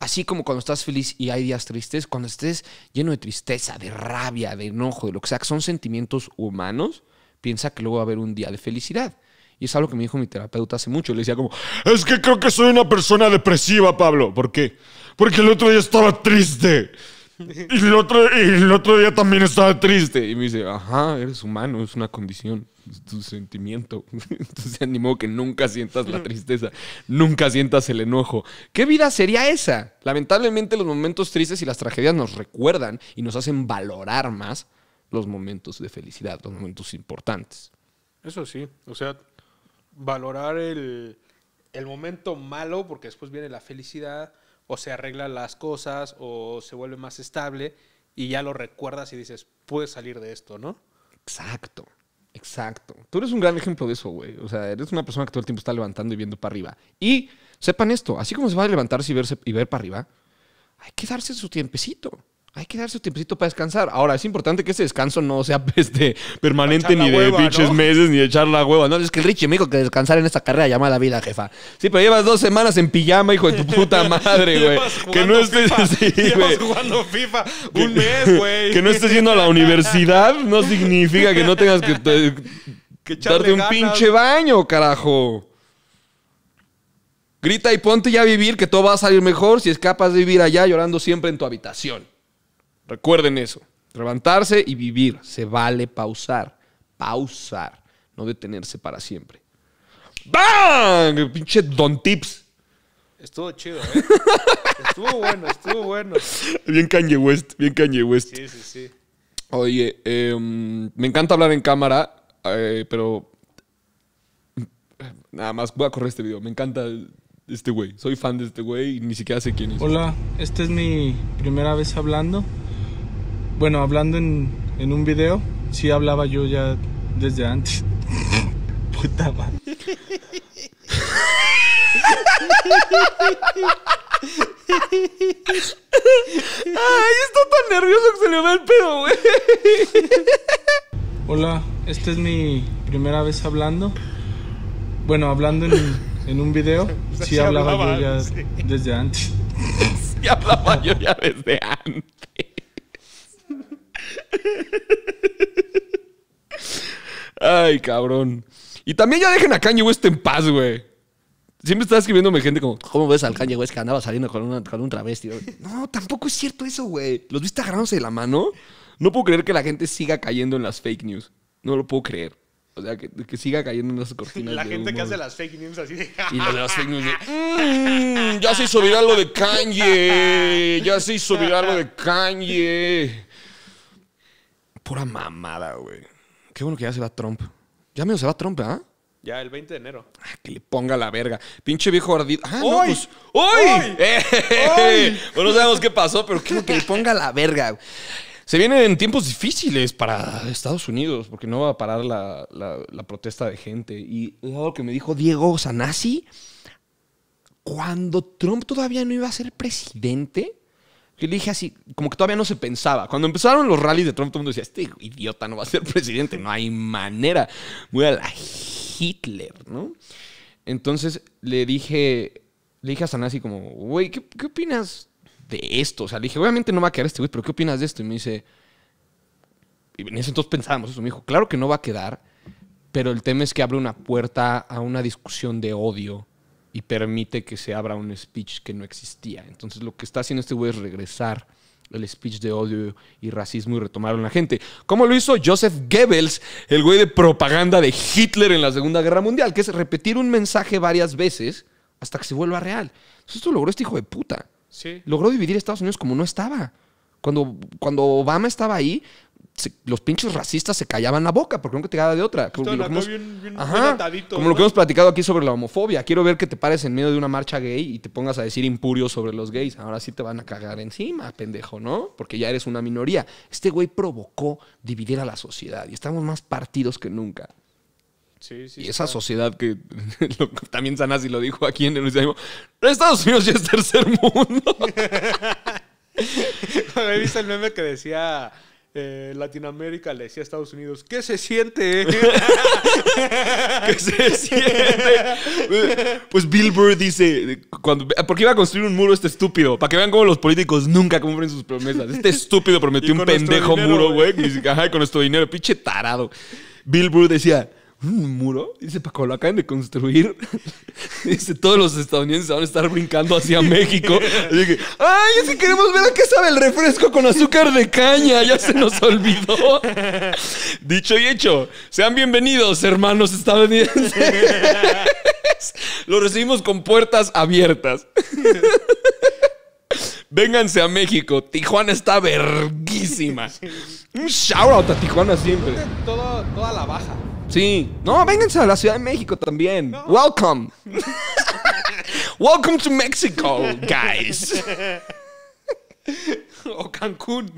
Speaker 1: Así como cuando estás feliz y hay días tristes, cuando estés lleno de tristeza, de rabia, de enojo, de lo que sea, que son sentimientos humanos, piensa que luego va a haber un día de felicidad. Y es algo que me dijo mi terapeuta hace mucho. Le decía como, es que creo que soy una persona depresiva, Pablo. ¿Por qué? Porque el otro día estaba triste. y, el otro, el otro día también estaba triste. Y me dice, ajá, eres humano, es una condición, es tu sentimiento. Entonces, animó que nunca sientas la tristeza, nunca sientas el enojo. ¿Qué vida sería esa? Lamentablemente, los momentos tristes y las tragedias nos recuerdan y nos hacen valorar más los momentos de felicidad, los momentos importantes. Eso sí, o sea, valorar el momento malo, porque después viene la felicidad, o se arregla las cosas o se vuelve más estable y ya lo recuerdas y dices, puedes salir de esto, ¿no? Exacto, exacto. Tú eres un gran ejemplo de eso, güey. O sea, eres una persona que todo el tiempo está levantando y viendo para arriba. Y sepan esto, así como se va a levantarse y, verse, y ver para arriba, hay que darse su tiempecito hay que darse un tiempito para descansar. Ahora, es importante que ese descanso no sea este, permanente ni de pinches meses ni de echar la hueva. No, es que el Richie me dijo que descansar en esta carrera llamada vida, jefa. Sí, pero llevas dos semanas en pijama, hijo de tu puta madre, güey. que no estés Que Llevas jugando FIFA un mes, güey. que no estés yendo a la universidad no significa que no tengas que, darte un pinche baño, carajo. Grita y ponte ya a vivir que todo va a salir mejor si escapas de vivir allá llorando siempre en tu habitación. Recuerden eso. Levantarse y vivir. Se vale pausar. Pausar. No detenerse para siempre. ¡Bang! Pinche Don Tips. Estuvo chido, ¿eh? estuvo bueno, estuvo bueno. Bien Kanye West, bien Kanye West. Sí, sí, sí. Oye, em, me encanta hablar en cámara, eh, pero eh, nada más voy a correr este video. Me encanta este güey. Soy fan de este güey y ni siquiera sé quién es. Hola,
Speaker 2: esta es mi primera vez hablando.
Speaker 1: Bueno, hablando en, en un video, sí hablaba yo ya desde antes. Puta madre.
Speaker 2: Ay, está tan
Speaker 1: nervioso que se le va el pedo, güey.
Speaker 2: Hola, esta es mi primera vez hablando. Bueno, hablando en, en un video, sí, hablaba, yo ya
Speaker 1: desde antes. Sí hablaba yo ya desde antes. Ay, cabrón. Y también ya dejen a Kanye West en paz, güey. Siempre está escribiéndome gente como, ¿cómo ves al Kanye West que andaba saliendo con, una, un travesti? No, tampoco es cierto eso, güey. ¿Los viste agarrándose de la mano? No puedo creer que la gente siga cayendo en las fake news. No lo puedo creer. O sea, que, siga cayendo en las cortinas. La gente que hace las fake news así de. Y de las fake news mm, ya se hizo viral lo de Kanye. Ya se hizo viral lo de Kanye. Pura mamada, güey. Qué bueno que ya se va Trump. Ya menos se va Trump, ¿ah? Ya, el 20 de enero. Ah, que le ponga la verga. Pinche viejo ardido. Ah, ¡Uy! Bueno, pues, eh, pues sabemos qué pasó, pero bueno que le ponga la verga. Se vienen tiempos difíciles para Estados Unidos, porque no va a parar la, protesta de gente. Y lo que me dijo Diego Sanasi, cuando Trump todavía no iba a ser presidente, que le dije así, como que todavía no se pensaba. Cuando empezaron los rallies de Trump, todo el mundo decía, este idiota no va a ser presidente, no hay manera. Voy a la Hitler, ¿no? Entonces le dije, le dije a Sanasi como, güey, ¿qué, ¿qué, opinas de esto? O sea, le dije, obviamente no va a quedar este güey, pero ¿qué opinas de esto? Y me dice, y en ese entonces pensábamos eso, me dijo, claro que no va a quedar, pero el tema es que abre una puerta a una discusión de odio y permite que se abra un speech que no existía. Entonces lo que está haciendo este güey es regresar el speech de odio y racismo y a la gente. como lo hizo Joseph Goebbels, el güey de propaganda de Hitler en la Segunda Guerra Mundial? Que es repetir un mensaje varias veces hasta que se vuelva real. Entonces, esto logró este hijo de puta. Logró dividir Estados Unidos como no estaba. Cuando, cuando Obama estaba ahí, los pinches racistas se callaban la boca porque nunca te quedaba de otra. Como, lo que, hemos, platicado aquí sobre la homofobia. Quiero ver que te pares en medio de una marcha gay y te pongas a decir impurios sobre los gays. Ahora sí te van a cagar encima, pendejo, ¿no? Porque ya eres una minoría. Este güey provocó dividir a la sociedad y estamos más partidos que nunca. Sí, sí, y esa sociedad que también Sanasi lo dijo aquí en el
Speaker 2: Estados Unidos ya es tercer mundo.
Speaker 1: visto el meme que decía eh, Latinoamérica le decía a Estados Unidos, ¿qué se siente? ¿Qué se siente? Pues Bill Burr dice, cuando, ¿por qué iba a construir un muro este estúpido? Para que vean cómo los políticos nunca cumplen sus promesas. Este estúpido prometió un pendejo muro, güey. con nuestro dinero, pinche tarado. Bill Burr decía, un muro. Dice, Paco, lo acaban de construir. Dice, todos los estadounidenses van a estar brincando hacia México. Y dije, ay, ya queremos ver a qué sabe el refresco con azúcar de caña. Ya se nos olvidó. Dicho y hecho, sean bienvenidos, hermanos estadounidenses. Lo recibimos con puertas abiertas. Vénganse a México. Tijuana está verguísima. Un shout a Tijuana siempre. toda la baja. Sí. No, vénganse a la Ciudad de México también. Welcome. Welcome to Mexico, guys. O Cancún.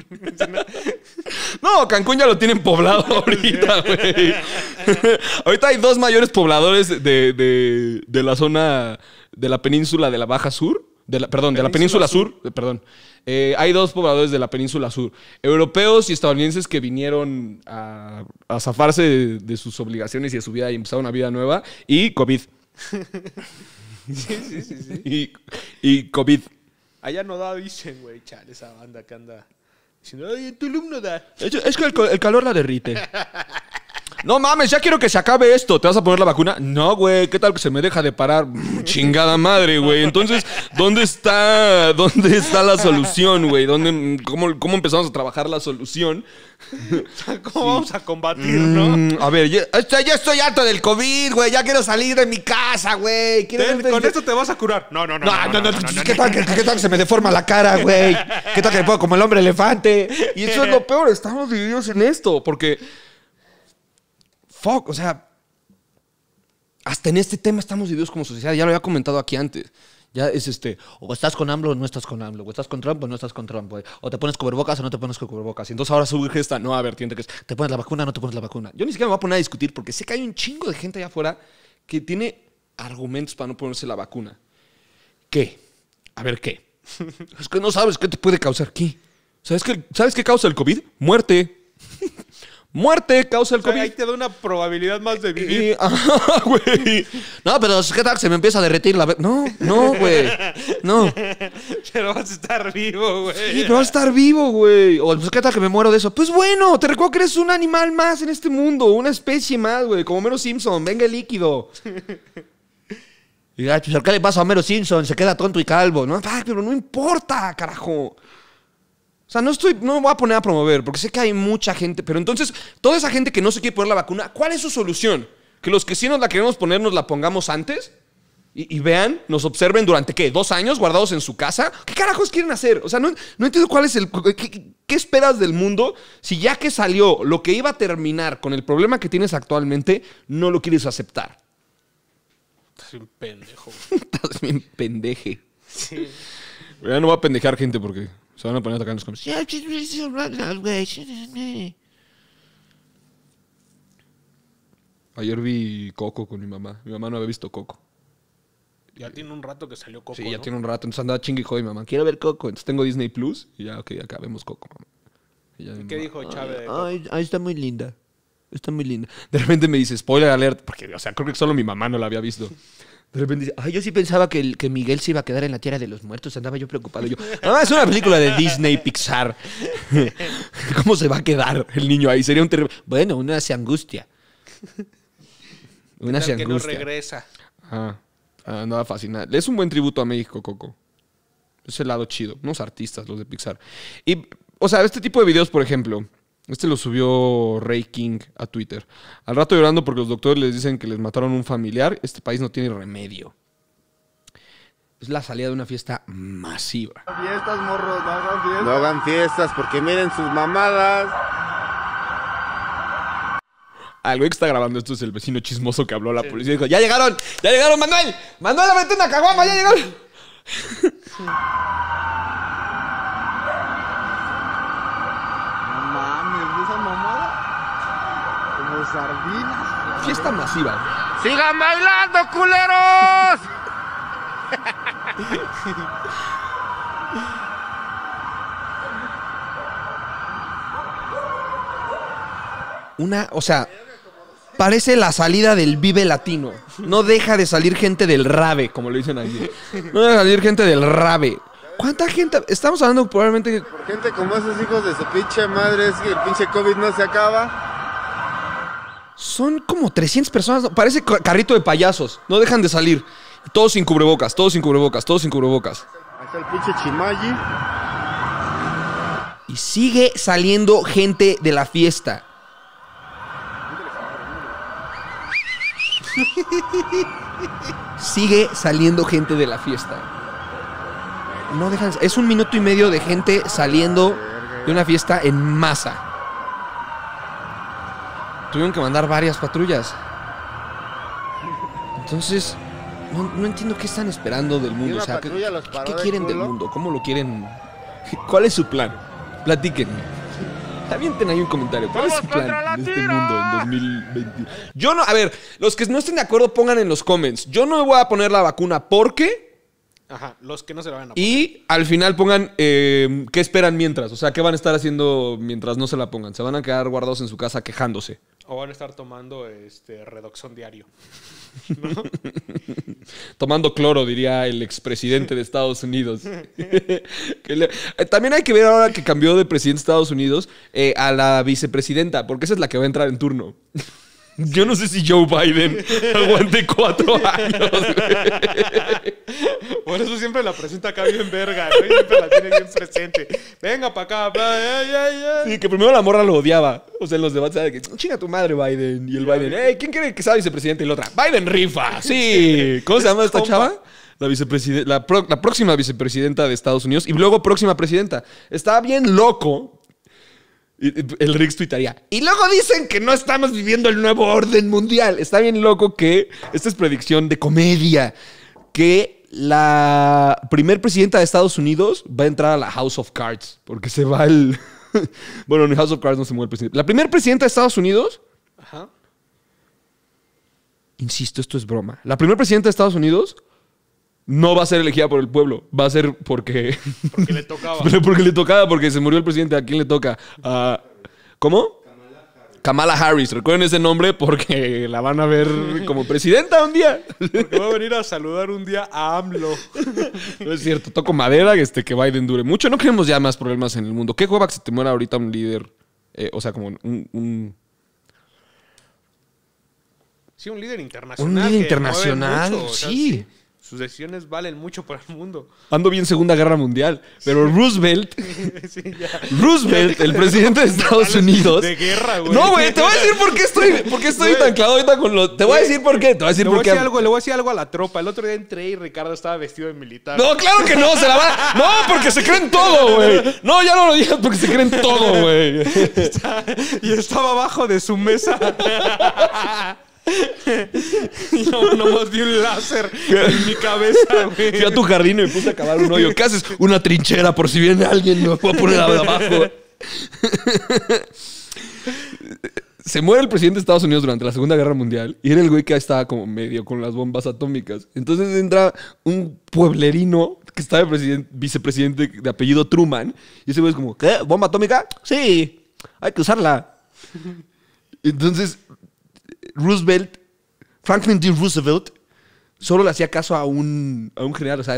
Speaker 1: No, Cancún ya lo tienen poblado ahorita, güey. Ahorita hay dos mayores pobladores de, de, de la zona de la península de la Baja Sur. De la, perdón, de la península sur perdón. Eh, hay dos pobladores de la península sur, europeos y estadounidenses que vinieron a, a zafarse de, sus obligaciones y de su vida y empezaron una vida nueva, y COVID. sí, sí, sí, sí. Y, y, COVID. Allá no da, dicen, güey, chale, esa banda que anda diciendo, alumno da. Es, que el, el calor la derrite. No mames, ya quiero que se acabe esto. ¿Te vas a poner la vacuna? No, güey. ¿Qué tal que se me deja de parar? Chingada madre, güey. Entonces, ¿dónde está, dónde está la solución, güey? cómo, empezamos a trabajar la solución? ¿Cómo vamos a combatir, no? Mm, a ver, ya estoy harto del COVID, güey. Ya quiero salir de mi casa, güey. Con esto te vas a curar. No, no, no. No, no, no. ¿Qué, tal, que, ¿Qué se me deforma la cara, güey? ¿Qué tal que me como el hombre elefante? Y eso es lo peor. Estamos divididos en esto. Porque fuck, o sea, hasta en este tema estamos divididos como sociedad, ya lo había comentado aquí antes. Ya es este, o estás con AMLO o no estás con AMLO, o estás con Trump o no estás con Trump, o te pones cubrebocas o no te pones cubrebocas. Y entonces ahora surge esta ver, vertiente que es, te pones la vacuna o no te pones la vacuna. Yo ni siquiera me voy a poner a discutir porque sé que hay un chingo de gente allá afuera que tiene argumentos para no ponerse la vacuna. ¿Qué? A ver, ¿qué? es que no sabes qué te puede causar aquí. ¿Sabes qué, ¿Sabes qué causa el COVID? Muerte. Muerte causa el COVID. Ahí te da una probabilidad más de vivir. No, pero ¿qué tal? Se me empieza a derretir la. No, no, güey. No.
Speaker 2: Pero vas a estar vivo, güey. Sí, pero vas a
Speaker 1: estar vivo, güey. O pues, ¿qué tal que me muero de eso? Pues bueno, te recuerdo que eres un animal más en este mundo, una especie más, güey. Como Mero Simpson, venga el líquido. Y, pues, ¿qué le pasa a Mero Simpson? Se queda tonto y calvo, ¿no? pero no importa, carajo. O sea, no estoy, no me voy a poner a promover, porque sé que hay mucha gente, pero entonces, toda esa gente que no se quiere poner la vacuna, ¿cuál es su solución? Que los que sí nos la queremos poner, nos la pongamos antes y, vean, nos observen durante qué, dos años guardados en su casa. ¿Qué carajos quieren hacer? O sea, no, entiendo cuál es el. Qué, esperas del mundo si ya que salió lo que iba a terminar con el problema que tienes actualmente, no lo quieres aceptar? Estás bien pendejo. Estás bien pendeje. Ya no voy a pendejar gente porque. Se van a poner a en Ayer vi Coco con mi mamá. Mi mamá no había visto Coco. Ya tiene un rato que salió Coco. Sí, ya tiene un rato. Entonces andaba chinguejo y mi mamá. Quiero ver Coco. Entonces tengo Disney Plus. Y ya, ok, acá vemos Coco. ¿Y, qué dijo Chávez? Ay, está muy linda. Está muy linda. De repente me dice, spoiler alert. Porque, o sea, creo que solo mi mamá no la había visto. De repente dice, ay, yo sí pensaba que, el, que Miguel se iba a quedar en la tierra de los muertos, andaba yo preocupado. Yo, ah, es una película de Disney Pixar. ¿Cómo se va a quedar el niño ahí? Sería un terrible. Bueno, una se angustia. Una se angustia. que no regresa. Ah, ah, nada fascinante. Es un buen tributo a México, Coco. Es el lado chido. Unos artistas, los de Pixar. Y, o sea, este tipo de videos, por ejemplo, este lo subió Ray King a Twitter. Al rato llorando porque los doctores les dicen que les mataron un familiar. Este país no tiene remedio. Es la salida de una fiesta masiva. Fiestas, morros, no hagan fiestas. No hagan fiestas porque miren sus mamadas. Alguien que está grabando esto es el vecino chismoso que habló a la policía dijo: ¡Ya llegaron! ¡Ya llegaron, Manuel! ¡Manuel, la una caguama! ¡Ya llegaron! sardinas. Fiesta masiva. ¡Sigan bailando, culeros! Una, o sea, parece la salida del Vive Latino. No deja de salir gente del rave, como lo dicen allí. No deja de salir gente del rave. ¿Cuánta gente? Estamos hablando probablemente... gente como esos hijos de su pinche madre, es que el pinche COVID no se acaba. Son como 300 personas. Parece carrito de payasos. No dejan de salir. Todos sin cubrebocas, todos sin cubrebocas, todos sin cubrebocas. Y sigue saliendo gente de la fiesta. sigue saliendo gente de la fiesta. No dejan, es un minuto y medio de gente saliendo de una fiesta en masa tuvieron que mandar varias patrullas. Entonces, no, entiendo qué están esperando del mundo. O ¿qué, quieren del mundo? ¿Cómo lo quieren? ¿Cuál es su plan? también ten ahí un comentario. ¿Cuál es su plan de este mundo en 2020? Yo no, a ver, los que no estén de acuerdo pongan en los comments. Yo no me voy a poner la vacuna porque Ajá, los que no se la van a poner. Y al final pongan em, qué esperan mientras. O sea, qué van a estar haciendo mientras no se la pongan. Se van a quedar guardados en su casa quejándose. O van a estar tomando este redoxón diario. tomando cloro, diría el expresidente de Estados Unidos. Eh, también hay que ver ahora que cambió de presidente de Estados Unidos eh, a la vicepresidenta, porque esa es la que va a entrar en turno. Yo no sé si Joe Biden aguante cuatro años. Por eso siempre la presenta acá bien verga, Siempre la tiene bien presente. Venga para acá. Sí, que primero la morra lo odiaba. O sea, en los debates era de que chinga tu madre, Biden. Y el Biden, ¿quién quiere que sea vicepresidente? Y la otra, Biden rifa. Sí. ¿Cómo se llama esta chava? La, la próxima vicepresidenta de Estados Unidos y luego próxima presidenta. Estaba bien loco el Riggs tuitaría. Y luego dicen que no estamos viviendo el nuevo orden mundial. Está bien loco que esta es predicción de comedia. Que la primer presidenta de Estados Unidos va a entrar a la House of Cards. Porque se va el. bueno, en House of Cards no se mueve el presidente. La primer presidenta de Estados Unidos. Ajá. Insisto, esto es broma. La primer presidenta de Estados Unidos no va a ser elegida por el pueblo, va a ser porque... Porque le tocaba. porque le tocaba, porque se murió el presidente, ¿a quién le toca? ¿Cómo? Kamala Harris. recuerden ese nombre porque la van a ver como presidenta un día. Porque va a venir a saludar un día a AMLO. No es cierto, toco madera este, que Biden dure mucho. No queremos ya más problemas en el mundo. ¿Qué juega que se te muera ahorita un líder? Eh, o sea, como un, Sí, un líder internacional. Un líder internacional, sí. Sus decisiones valen mucho para el mundo. Ando bien Segunda Guerra Mundial, pero Roosevelt, Roosevelt, el presidente de Estados Unidos. De
Speaker 2: guerra, güey. No, güey, te voy a decir por qué estoy, por qué estoy tan
Speaker 1: clavado ahorita con lo. Te voy a decir por qué. Te voy a decir le voy por algo, le voy a decir algo a la tropa. El otro día entré y Ricardo estaba vestido de militar. No, claro que no, se la va. No, porque se creen todo, güey. No, ya no lo dije, porque se creen todo, güey. y estaba abajo de su mesa. No, no, más di un láser en mi cabeza, güey. Fui a tu jardín y me puse a cavar un hoyo. ¿Qué haces? Una trinchera por si viene alguien, me voy a poner abajo. Se muere el presidente de Estados Unidos durante la Segunda Guerra Mundial y era el güey que estaba como medio con las bombas atómicas. Entonces entra un pueblerino que estaba vicepresidente de apellido Truman y ese güey es como, ¿qué? ¿Bomba atómica? Sí, hay que usarla. Entonces Roosevelt, Franklin D. Roosevelt, solo le hacía caso a un, un general. O sea,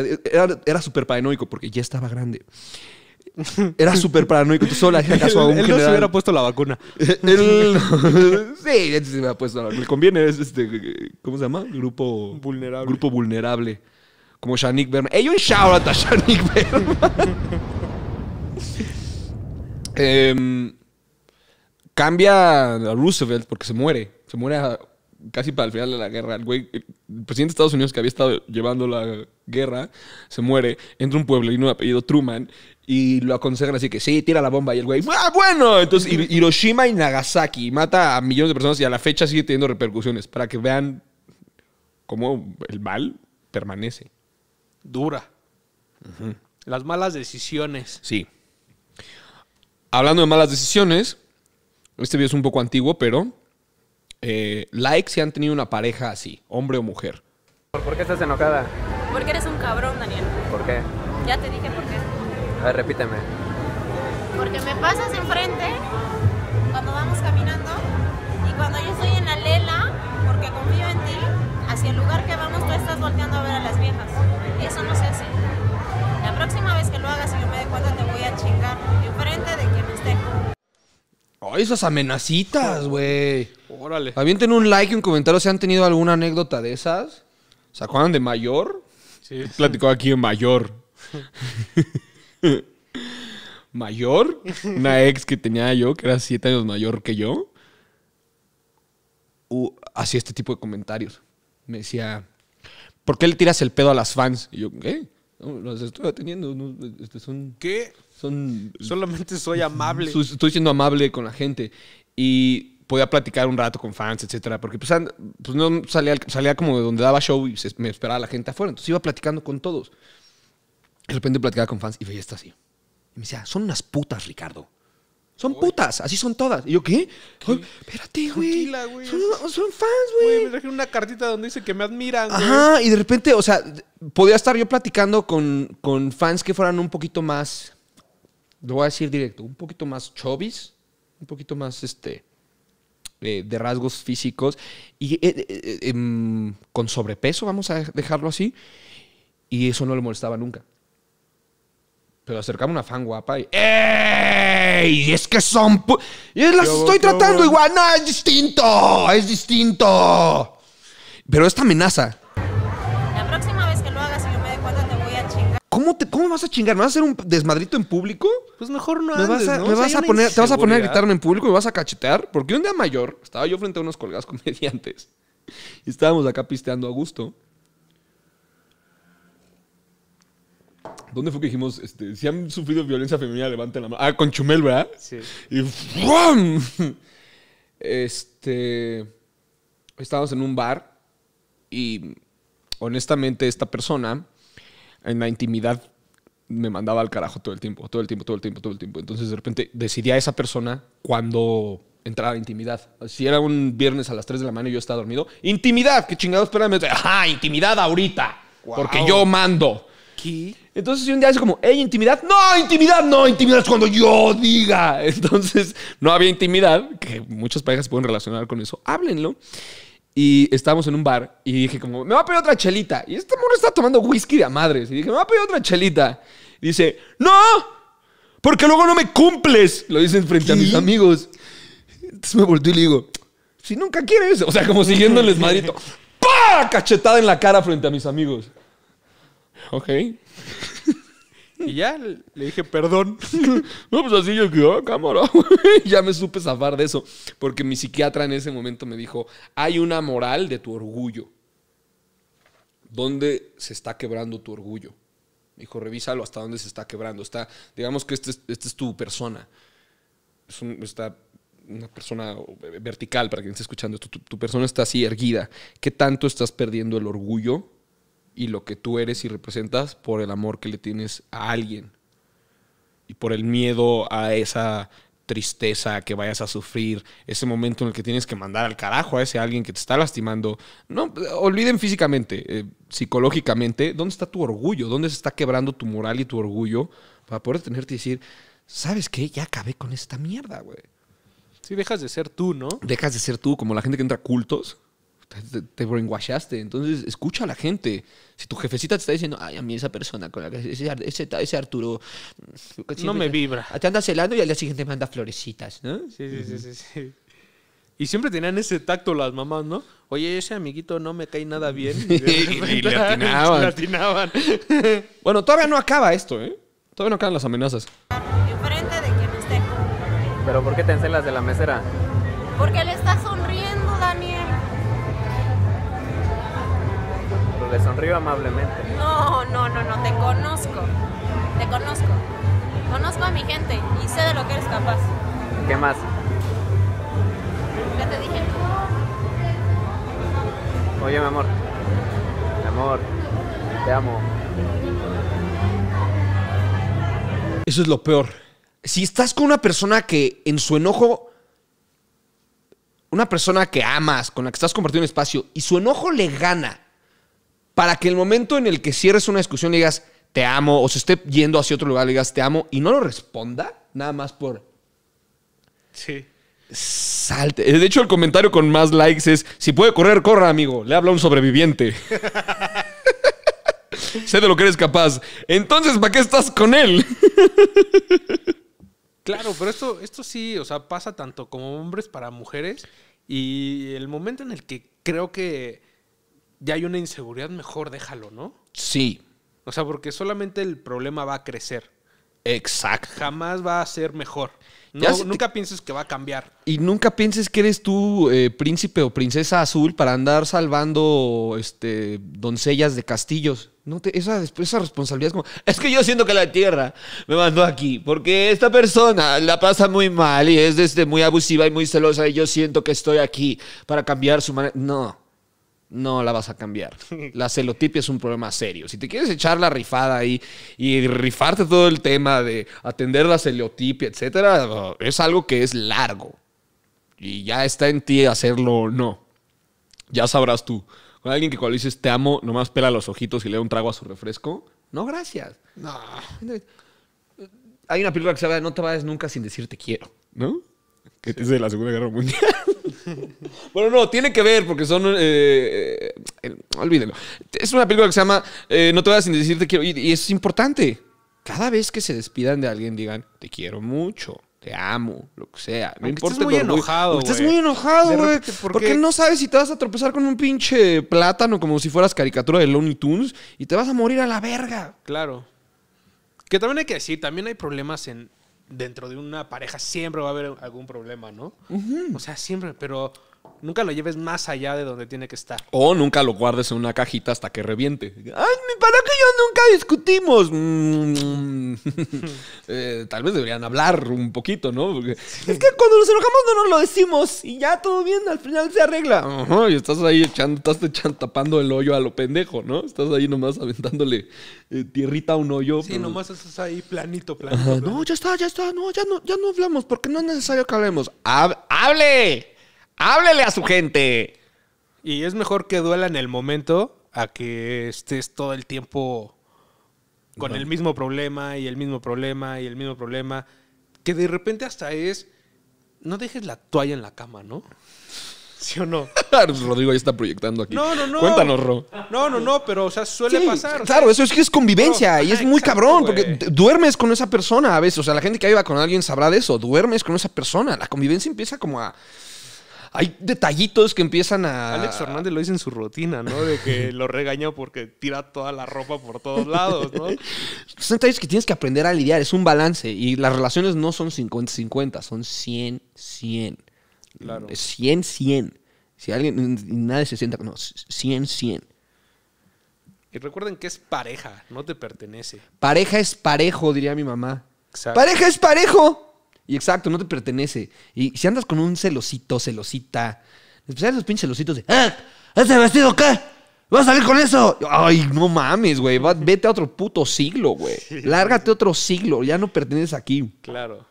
Speaker 1: era, súper paranoico porque ya estaba grande. Era súper paranoico. Tú solo le hacía caso a un general. Él no se hubiera puesto la vacuna. sí, él se hubiera puesto la conviene, este, ¿cómo se llama? Grupo vulnerable. Grupo vulnerable. Como Shanik Berman. ¡Ey, un shout a Shanik Berman! Em, cambia a Roosevelt porque se muere se muere casi para el final de la guerra. El, güey, eh, presidente de Estados Unidos que había estado llevando la guerra se muere. Entra un pueblo y un apellido Truman y lo aconsejan así que sí, tira la bomba. Y el güey, ¡ah, bueno! Entonces Hiroshima y Nagasaki mata a millones de personas y a la fecha sigue teniendo repercusiones para que vean cómo el mal permanece. Dura. Las malas decisiones. Sí. Hablando de malas decisiones, este video es un poco antiguo, pero eh, like si han tenido una pareja así, hombre o mujer. ¿Por qué estás enojada?
Speaker 2: Porque eres un cabrón, Daniel. ¿Por qué? Ya te dije por qué. A ver, repíteme. Porque me pasas enfrente cuando vamos caminando y cuando yo estoy en la lela, porque confío en ti, hacia el lugar que vamos tú estás volteando a ver a las viejas. eso no se hace. La próxima vez que lo hagas y yo me dé cuenta te voy a chingar enfrente de quien esté.
Speaker 1: Ay, esas amenacitas, güey. Órale. Avienten un like y un comentario si han tenido alguna anécdota de esas. ¿Se acuerdan de Mayor? Sí. Platicó aquí en Mayor. mayor, una ex que tenía yo, que era siete años mayor que yo, uh, hacía este tipo de comentarios. Me decía, ¿por qué le tiras el pedo a las fans? Y yo, ¿qué? No, las estoy atendiendo. Este, son, ¿Qué? Son, Solamente soy amable. Estoy siendo amable con la gente. Y podía platicar un rato con fans, etcétera, porque pues, pues, no salía, salía como de donde daba show y me esperaba la gente afuera, entonces iba platicando con todos. De repente platicaba con fans y veía esto así. Y me decía, son unas putas, Ricardo. Son putas, así son todas. Y yo, ¿qué? espérate, güey. Son, fans, güey. Me trajeron una cartita donde dice que me admiran. Ajá, y de repente, o sea, podía estar yo platicando con, con fans que fueran un poquito más, lo voy a decir directo, un poquito más chovis, un poquito más, este, eh, de rasgos físicos y eh, eh, em, con sobrepeso, vamos a dejarlo así, y eso no le molestaba nunca. Pero acercaba una fan guapa y. ¡Ey! Es que son. las estoy tratando igual. No, es distinto. Es distinto. Pero esta amenaza ¿Cómo, vas a chingar? ¿Me vas a hacer un desmadrito en público?
Speaker 2: Pues mejor no vas a, poner, ¿Te vas a poner a gritarme en
Speaker 1: público? ¿Me vas a cachetear? Porque un día mayor estaba yo frente a unos colgados comediantes y estábamos acá pisteando a gusto. ¿Dónde fue que dijimos, este, si han sufrido violencia femenina, levanten la mano? Ah, con Chumel, ¿verdad? Sí. Y Este... Estábamos en un bar y honestamente esta persona en la intimidad me mandaba al carajo todo el tiempo, todo el tiempo, todo el tiempo, todo el tiempo. Entonces de repente decidía a esa persona cuando entraba intimidad. Si era un viernes a las 3 de la mañana y yo estaba dormido, intimidad, que chingados, espérame. Ajá, intimidad ahorita, porque yo mando. ¿Qué? Entonces un día es como, hey, intimidad. No, intimidad, no, intimidad es cuando yo diga. Entonces no había intimidad, que muchas parejas pueden relacionar con eso. Háblenlo. Y estábamos en un bar y dije como, me va a pedir otra chelita. Y este mono está tomando whisky de a madres. Y dije, me va a pedir otra chelita. Y dice, no, porque luego no me cumples. Lo dicen frente a mis amigos. Entonces me volteo y le digo, si nunca quieres. O sea, como siguiéndoles madrito. ¡Pah! Cachetada en la cara frente a mis amigos. Ok. Y ya le dije, perdón. no, pues así yo quedo cámara. ya me supe zafar de eso. Porque mi psiquiatra en ese momento me dijo, hay una moral de tu orgullo. ¿Dónde se está quebrando tu orgullo? Me dijo, revísalo hasta dónde se está quebrando. Está, digamos que esta es, este es tu persona. Es está una persona vertical, para quien esté escuchando esto. Tu, tu persona está así erguida. ¿Qué tanto estás perdiendo el orgullo y lo que tú eres y representas por el amor que le tienes a alguien y por el miedo a esa tristeza que vayas a sufrir, ese momento en el que tienes que mandar al carajo a ese alguien que te está lastimando. No, olviden físicamente, eh, psicológicamente, ¿dónde está tu orgullo? ¿Dónde se está quebrando tu moral y tu orgullo para poder tenerte y decir, ¿sabes qué? Ya acabé con esta mierda, güey. Sí, dejas de ser tú, ¿no? Dejas de ser tú, como la gente que entra a cultos te, brainwashaste. Entonces, escucha a la gente. Si tu jefecita te está diciendo, ay, a mí esa persona con la que ese, ese, Arturo. Mm, no me vibra. Te anda celando y al día siguiente manda florecitas, ¿no? Sí, sí, sí, Y siempre tenían ese tacto las mamás, ¿no? Oye, ese amiguito no me cae nada bien. y, le atinaban. bueno, todavía no acaba esto, ¿eh? Todavía no acaban las amenazas. de ¿Pero por qué te encelas de la mesera?
Speaker 2: Porque le estás
Speaker 1: le sonrío amablemente.
Speaker 2: No, no, no, no, te conozco. Te conozco. Conozco a mi gente y sé de lo que eres capaz. ¿Qué más? Ya te dije.
Speaker 1: Oye, mi amor. Mi amor, te amo. Eso es lo peor. Si estás con una persona que en su enojo una persona que amas, con la que estás compartiendo espacio, y su enojo le gana para que el momento en el que cierres una discusión y digas, te amo, o se esté yendo hacia otro lugar, le digas, te amo, y no lo responda, nada más por... Sí. Salte. De hecho, el comentario con más likes es, si puede correr, corra, amigo. Le habla un sobreviviente. sé de lo que eres capaz. Entonces, ¿para qué estás con él? claro, pero esto, esto sí, o sea, pasa tanto como hombres para mujeres. Y el momento en el que creo que ya hay una inseguridad, mejor déjalo, ¿no? Sí. O sea, porque solamente el problema va a crecer. Exacto. Jamás va a ser mejor. No, nunca pienses que va a cambiar. Y nunca pienses que eres tú eh, príncipe o princesa azul para andar salvando este, doncellas de castillos. No te, esa, esa responsabilidad es como, es que yo siento que la tierra me mandó aquí, porque esta persona la pasa muy mal y es desde muy abusiva y muy celosa y yo siento que estoy aquí para cambiar su manera. No, no la vas a cambiar. La celotipia es un problema serio. Si te quieres echar la rifada ahí y rifarte todo el tema de atender la celotipia, etcétera, es algo que es largo. Y ya está en ti hacerlo o no. Ya sabrás tú. Con alguien que cuando dices te amo, nomás pela los ojitos y le da un trago a su refresco. No, gracias. No. Hay una película que se llama No te vayas nunca sin decir te quiero, ¿no? que es de la Segunda Guerra Mundial. bueno, no, tiene que ver porque son. Eh, eh Es una película que se llama eh, No te vayas sin decirte quiero. Y, es importante. Cada vez que se despidan de alguien, digan te quiero mucho te amo, lo que sea. Estás muy enojado, Estás muy enojado, güey. porque no sabes si te vas a tropezar con un pinche plátano como si fueras caricatura de Looney Tunes y te vas a morir a la verga. Claro. Que también hay que decir, también hay problemas en, dentro de una pareja siempre va a haber algún problema, ¿no? O sea, siempre, pero Nunca lo lleves más allá de donde tiene que estar. O nunca lo guardes en una cajita hasta que reviente. Ay, ¿para que yo nunca discutimos? Mm. Eh, tal vez deberían hablar un poquito, ¿no? es que cuando nos enojamos no nos lo decimos y ya todo bien, al final se arregla. y estás ahí echando, estás tapando el hoyo a lo pendejo, ¿no? Estás ahí nomás aventándole eh, tierrita a un hoyo. Sí, nomás estás ahí planito, planito. No, ya está, ya está, no, ya no, ya no hablamos porque no es necesario que hablemos. ¡Hable! háblele a su gente. Y es mejor que duela en el momento a que estés todo el tiempo con el mismo problema y el mismo problema y el mismo problema. Que de repente hasta es, no dejes la toalla en la cama, ¿no? ¿Sí o no? Ah, Rodrigo ya está proyectando aquí. No, no, no. Cuéntanos, Ro. No, no, no, pero, o sea, suele pasar. Claro, eso es que es convivencia y es muy cabrón, porque duermes con esa persona a veces. O sea, la gente que iba con alguien sabrá de eso. Duermes con esa persona. La convivencia empieza como a hay detallitos que empiezan a. Alex Fernández lo dice en su rutina, ¿no? De que lo regaña porque tira toda la ropa por todos lados, ¿no? son detalles que tienes que aprender a lidiar, es un balance. Y las relaciones no son 50-50, son 100-100. Claro. 100-100. Si alguien. Nadie se sienta. No, 100-100. Y recuerden que es pareja, no te pertenece. Pareja es parejo, diría mi mamá. Exacto. Pareja es parejo. Y exacto, no te pertenece. Y si andas con un celosito, celosita, especial pues, los pinches celositos de, ah, ¿Ese vestido qué? ¿Vas a salir con eso? Ay, no mames, güey. Vete a otro puto siglo, güey. Lárgate otro siglo. Ya no perteneces aquí. Claro.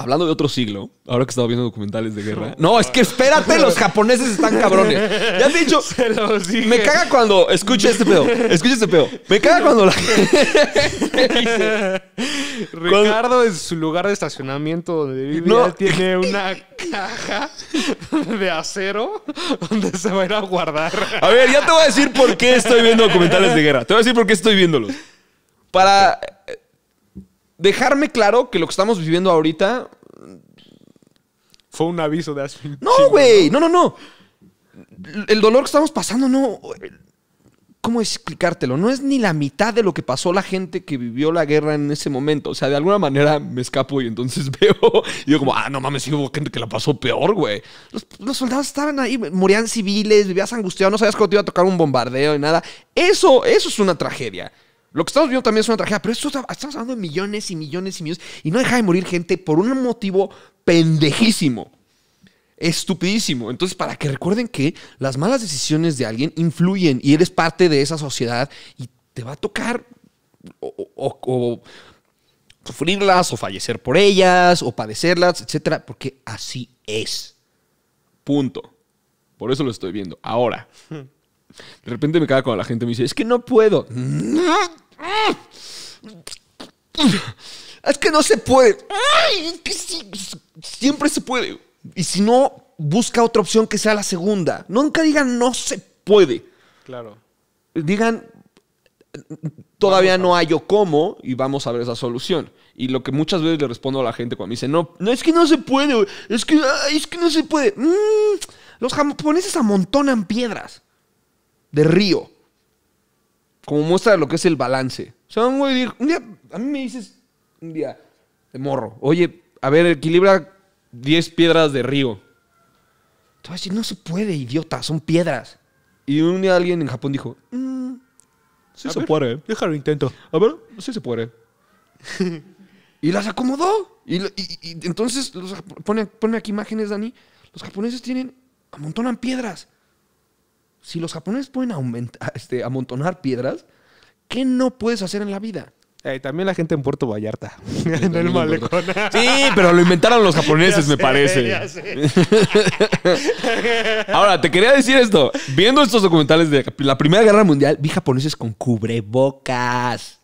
Speaker 1: Hablando de otro siglo, ahora que estaba viendo documentales de guerra. No, es que espérate, los japoneses están cabrones. Ya he dicho. Me caga cuando. Escucha este pedo. Escucha este pedo. Me caga cuando la Ricardo, en su lugar de estacionamiento donde vive, tiene una caja de acero donde se va a ir a guardar. A ver, ya te voy a decir por qué estoy viendo documentales de guerra. Te voy a decir por qué estoy viéndolos. Para dejarme claro que lo que estamos viviendo ahorita. Fue un aviso de hace. No, güey. No, no, no. El dolor que estamos pasando, no. ¿Cómo explicártelo? No es ni la mitad de lo que pasó la gente que vivió la guerra en ese momento. O sea, de alguna manera me escapo y entonces veo. Y yo, como, ah, no mames, yo hubo gente que la pasó peor, güey. Los, soldados estaban ahí, morían civiles, vivías angustiado, no sabías cómo te iba a tocar un bombardeo y nada. Eso, eso es una tragedia. Lo que estamos viendo también es una tragedia, pero esto estamos hablando de millones y millones y millones. Y no deja de morir gente por un motivo pendejísimo, estupidísimo. Entonces, para que recuerden que las malas decisiones de alguien influyen y eres parte de esa sociedad y te va a tocar o, sufrirlas o fallecer por ellas o padecerlas, etcétera, porque así es. Punto. Por eso lo estoy viendo. Ahora. Hmm. De repente me cago cuando la gente me dice, es que no puedo. Es que no se puede. que siempre se puede. Y si no, busca otra opción que sea la segunda. Nunca digan no se puede. Claro. Digan, todavía no hay yo cómo y vamos a ver esa solución. Y lo que muchas veces le respondo a la gente cuando me dice, no, no es que no se puede, es que, es que no se puede. Mm, los japoneses amontonan piedras de río. Como muestra lo que es el balance. O sea, un güey dijo, un día, a mí me dices, un día, de morro, oye, a ver, equilibra 10 piedras de río. Te vas a decir, no se puede, idiota, son piedras. Y un día alguien en Japón dijo, mm, sí se puede. Déjalo intento. A ver, sí se puede. y las acomodó. Y, entonces, pone, ponme aquí imágenes, Dani. Los japoneses tienen, amontonan piedras si los japoneses pueden aumentar, este, amontonar piedras, ¿qué no puedes hacer en la vida? también la gente en Puerto Vallarta, sí, en el malecón. Sí, pero lo inventaron los japoneses, me parece. Ahora, te quería decir esto. Viendo estos documentales de la Primera Guerra Mundial, vi japoneses con cubrebocas.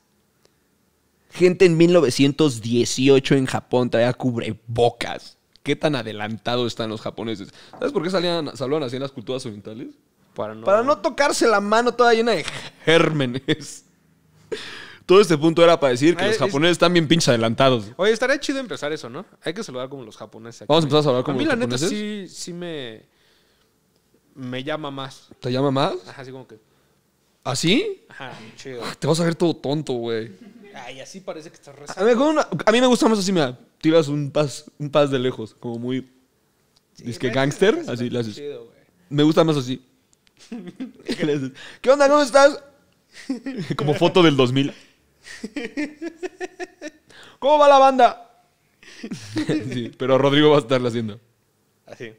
Speaker 1: Gente en 1918 en Japón traía cubrebocas. ¿Qué tan adelantado están los japoneses? ¿Sabes por qué salían, salían así en las culturas orientales? Para no, tocarse la mano toda llena de gérmenes. Todo este punto era para decir que los japoneses están bien pinches adelantados. Oye, estaría chido empezar eso, ¿no? Hay que saludar como los japoneses. Vamos a empezar a saludar como a mí, la neta, sí, sí me. Me llama más. ¿Te llama más? Ajá, así como que. ¿Así? ¿Ah, Ajá, chido. Ah, te vas a ver todo tonto, güey. Ay, así parece que estás A a mí me gusta más así, mira, tiras un pas, un pas de lejos, como muy... es que gángster? así le haces. Me gusta más así. ¿Qué onda? ¿Cómo estás? Como foto del 2000. ¿Cómo va la banda? Sí, pero Rodrigo va a estarla haciendo. Así.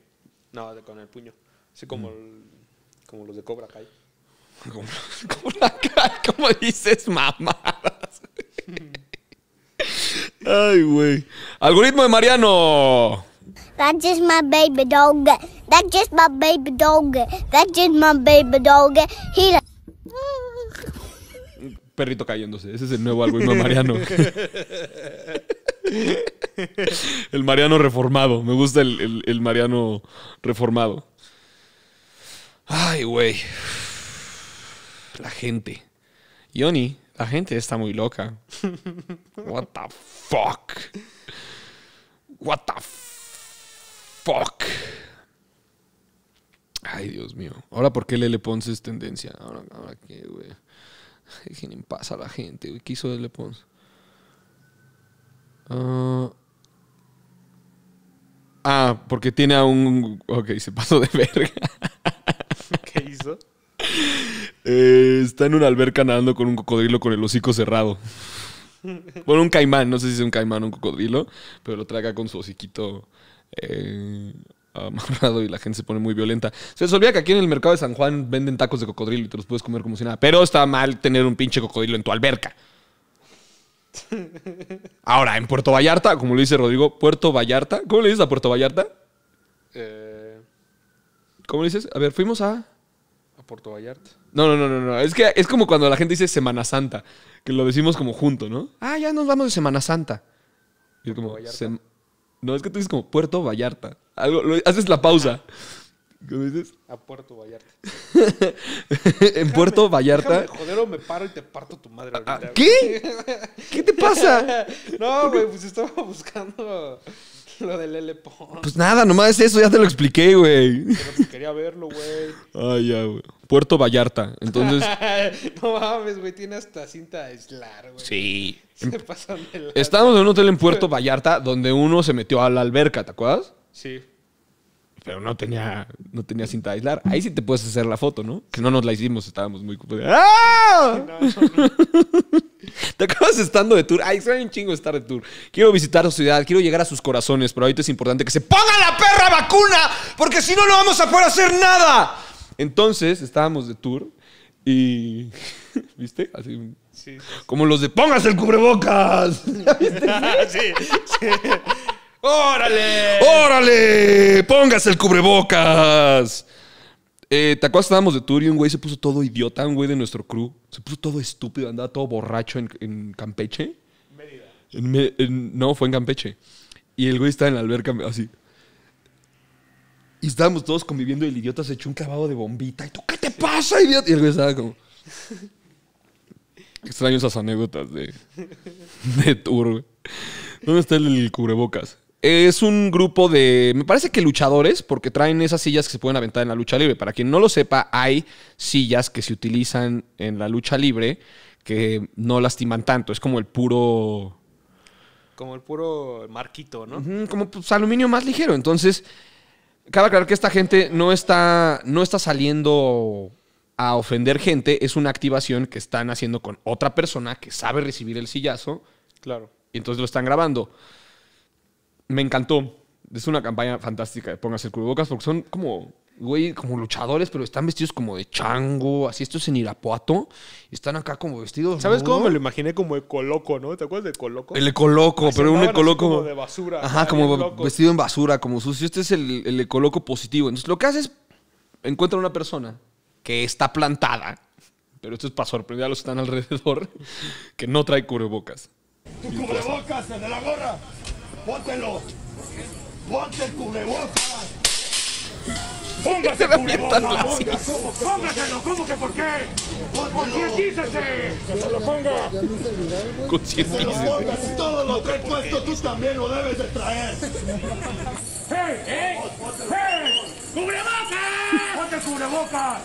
Speaker 1: No, con el puño. Así como, mm. como los de Cobra Kai. Como, dices mamadas. Ay, güey. Algoritmo de Mariano.
Speaker 2: That's my baby dog. That's just my baby dog. That's just my baby dog. He
Speaker 1: Perrito cayéndose. Ese es el nuevo álbum de Mariano. el Mariano reformado. Me gusta el, el, el Mariano reformado. Ay, güey. La gente. Yoni, la gente está muy loca. What the fuck? What the fuck? Ay, Dios mío. Ahora, ¿por qué Lele Pons es tendencia? Ahora, qué, güey. ¿Qué le pasa a la gente, güey. ¿Qué hizo Lele Pons? Ah, ah, porque tiene a un. Ok, se pasó de verga. ¿Qué hizo? Eh, está en una alberca nadando con un cocodrilo con el hocico cerrado. Bueno, un caimán, no sé si es un caimán o un cocodrilo, pero lo traga con su hociquito eh, y la gente se pone muy violenta. Se les olvida que aquí en el mercado de San Juan venden tacos de cocodrilo y te los puedes comer como si nada. Pero está mal tener un pinche cocodrilo en tu alberca. Ahora, en Puerto Vallarta, como lo dice Rodrigo, Puerto Vallarta. ¿Cómo le dices a Puerto Vallarta? Eh. ¿Cómo le dices? A ver, fuimos a. A Puerto Vallarta. No, no, no, no, Es que es como cuando la gente dice Semana Santa, que lo decimos como junto, ¿no? Ah, ya nos vamos de Semana Santa. Yo como. No, es que tú dices como Puerto Vallarta. Algo, haces la pausa. ¿Cómo dices? A Puerto Vallarta. en Puerto Vallarta. joder, me paro y te parto tu madre ¿Qué? ¿Qué te pasa? no, güey, pues estaba buscando lo del L Pues nada, nomás eso, ya te lo expliqué, güey. Pues quería verlo, güey. Ay, ya, güey. Puerto Vallarta. Entonces. no mames, güey. Tiene hasta cinta a aislar, güey. Sí. Se em, de Estábamos en un hotel en Puerto Vallarta donde uno se metió a la alberca, ¿te acuerdas? Sí. Pero no tenía, no tenía cinta de aislar. Ahí sí te puedes hacer la foto, ¿no? Que no nos la hicimos, estábamos muy. ¡Ah! no. Te acabas estando de tour. Ay, soy un chingo estar de tour. Quiero visitar su ciudad, quiero llegar a sus corazones, pero ahorita es importante que se ponga la perra vacuna, porque si no, no vamos a poder hacer nada. Entonces, estábamos de tour y. ¿Viste? Así. Como los de ¡Póngase el cubrebocas! sí.
Speaker 2: sí.
Speaker 1: ¡Órale! ¡Órale! ¡Póngase el cubrebocas! Eh, ¿Te acuerdas? Estábamos de tour y un güey se puso todo idiota, un güey de nuestro crew. Se puso todo estúpido, andaba todo borracho en, Campeche. En no, fue en Campeche. Y el güey estaba en la alberca así. Y estábamos todos conviviendo y el idiota se echó un clavado de bombita. ¿Y tú qué te pasa, idiota? Y el güey estaba como. Extraño esas anécdotas de, de tour, güey. ¿Dónde está el cubrebocas? Es un grupo de, me parece que luchadores, porque traen esas sillas que se pueden aventar en la lucha libre. Para quien no lo sepa, hay sillas que se utilizan en la lucha libre que no lastiman tanto. Es como el puro... Como el puro marquito, ¿no? como pues, aluminio más ligero. Entonces, cabe aclarar que esta gente no está, no está saliendo a ofender gente. Es una activación que están haciendo con otra persona que sabe recibir el sillazo. Claro. Y entonces lo están grabando me encantó. Es una campaña fantástica de póngase el cubrebocas porque son como, güey, como luchadores, pero están vestidos como de chango, así. Esto es en Irapuato. Están acá como vestidos. ¿Sabes cómo me lo imaginé? Como Ecoloco, Coloco, ¿no? ¿Te acuerdas de Ecoloco? El Ecoloco, pero un Ecoloco. Como de basura. Ajá, como vestido en basura, como sucio. Este es el, el Ecoloco positivo. Entonces lo que hace es encuentra una persona que está plantada, pero esto es para sorprender a los que están alrededor, que no trae cubrebocas.
Speaker 2: ¡Tu cubrebocas, la gorra! Póntelo. Ponte el cubrebocas.
Speaker 1: Póngase el cubrebocas.
Speaker 2: Póngaselo. ¿Cómo que por qué? Concientícese. Que se lo ponga. Concientícese. Si todo lo que he puesto tú también lo debes de traer. ¡Hey! ¡Hey! ¡Eh! ¡Cubrebocas! ¡Ponte el cubrebocas!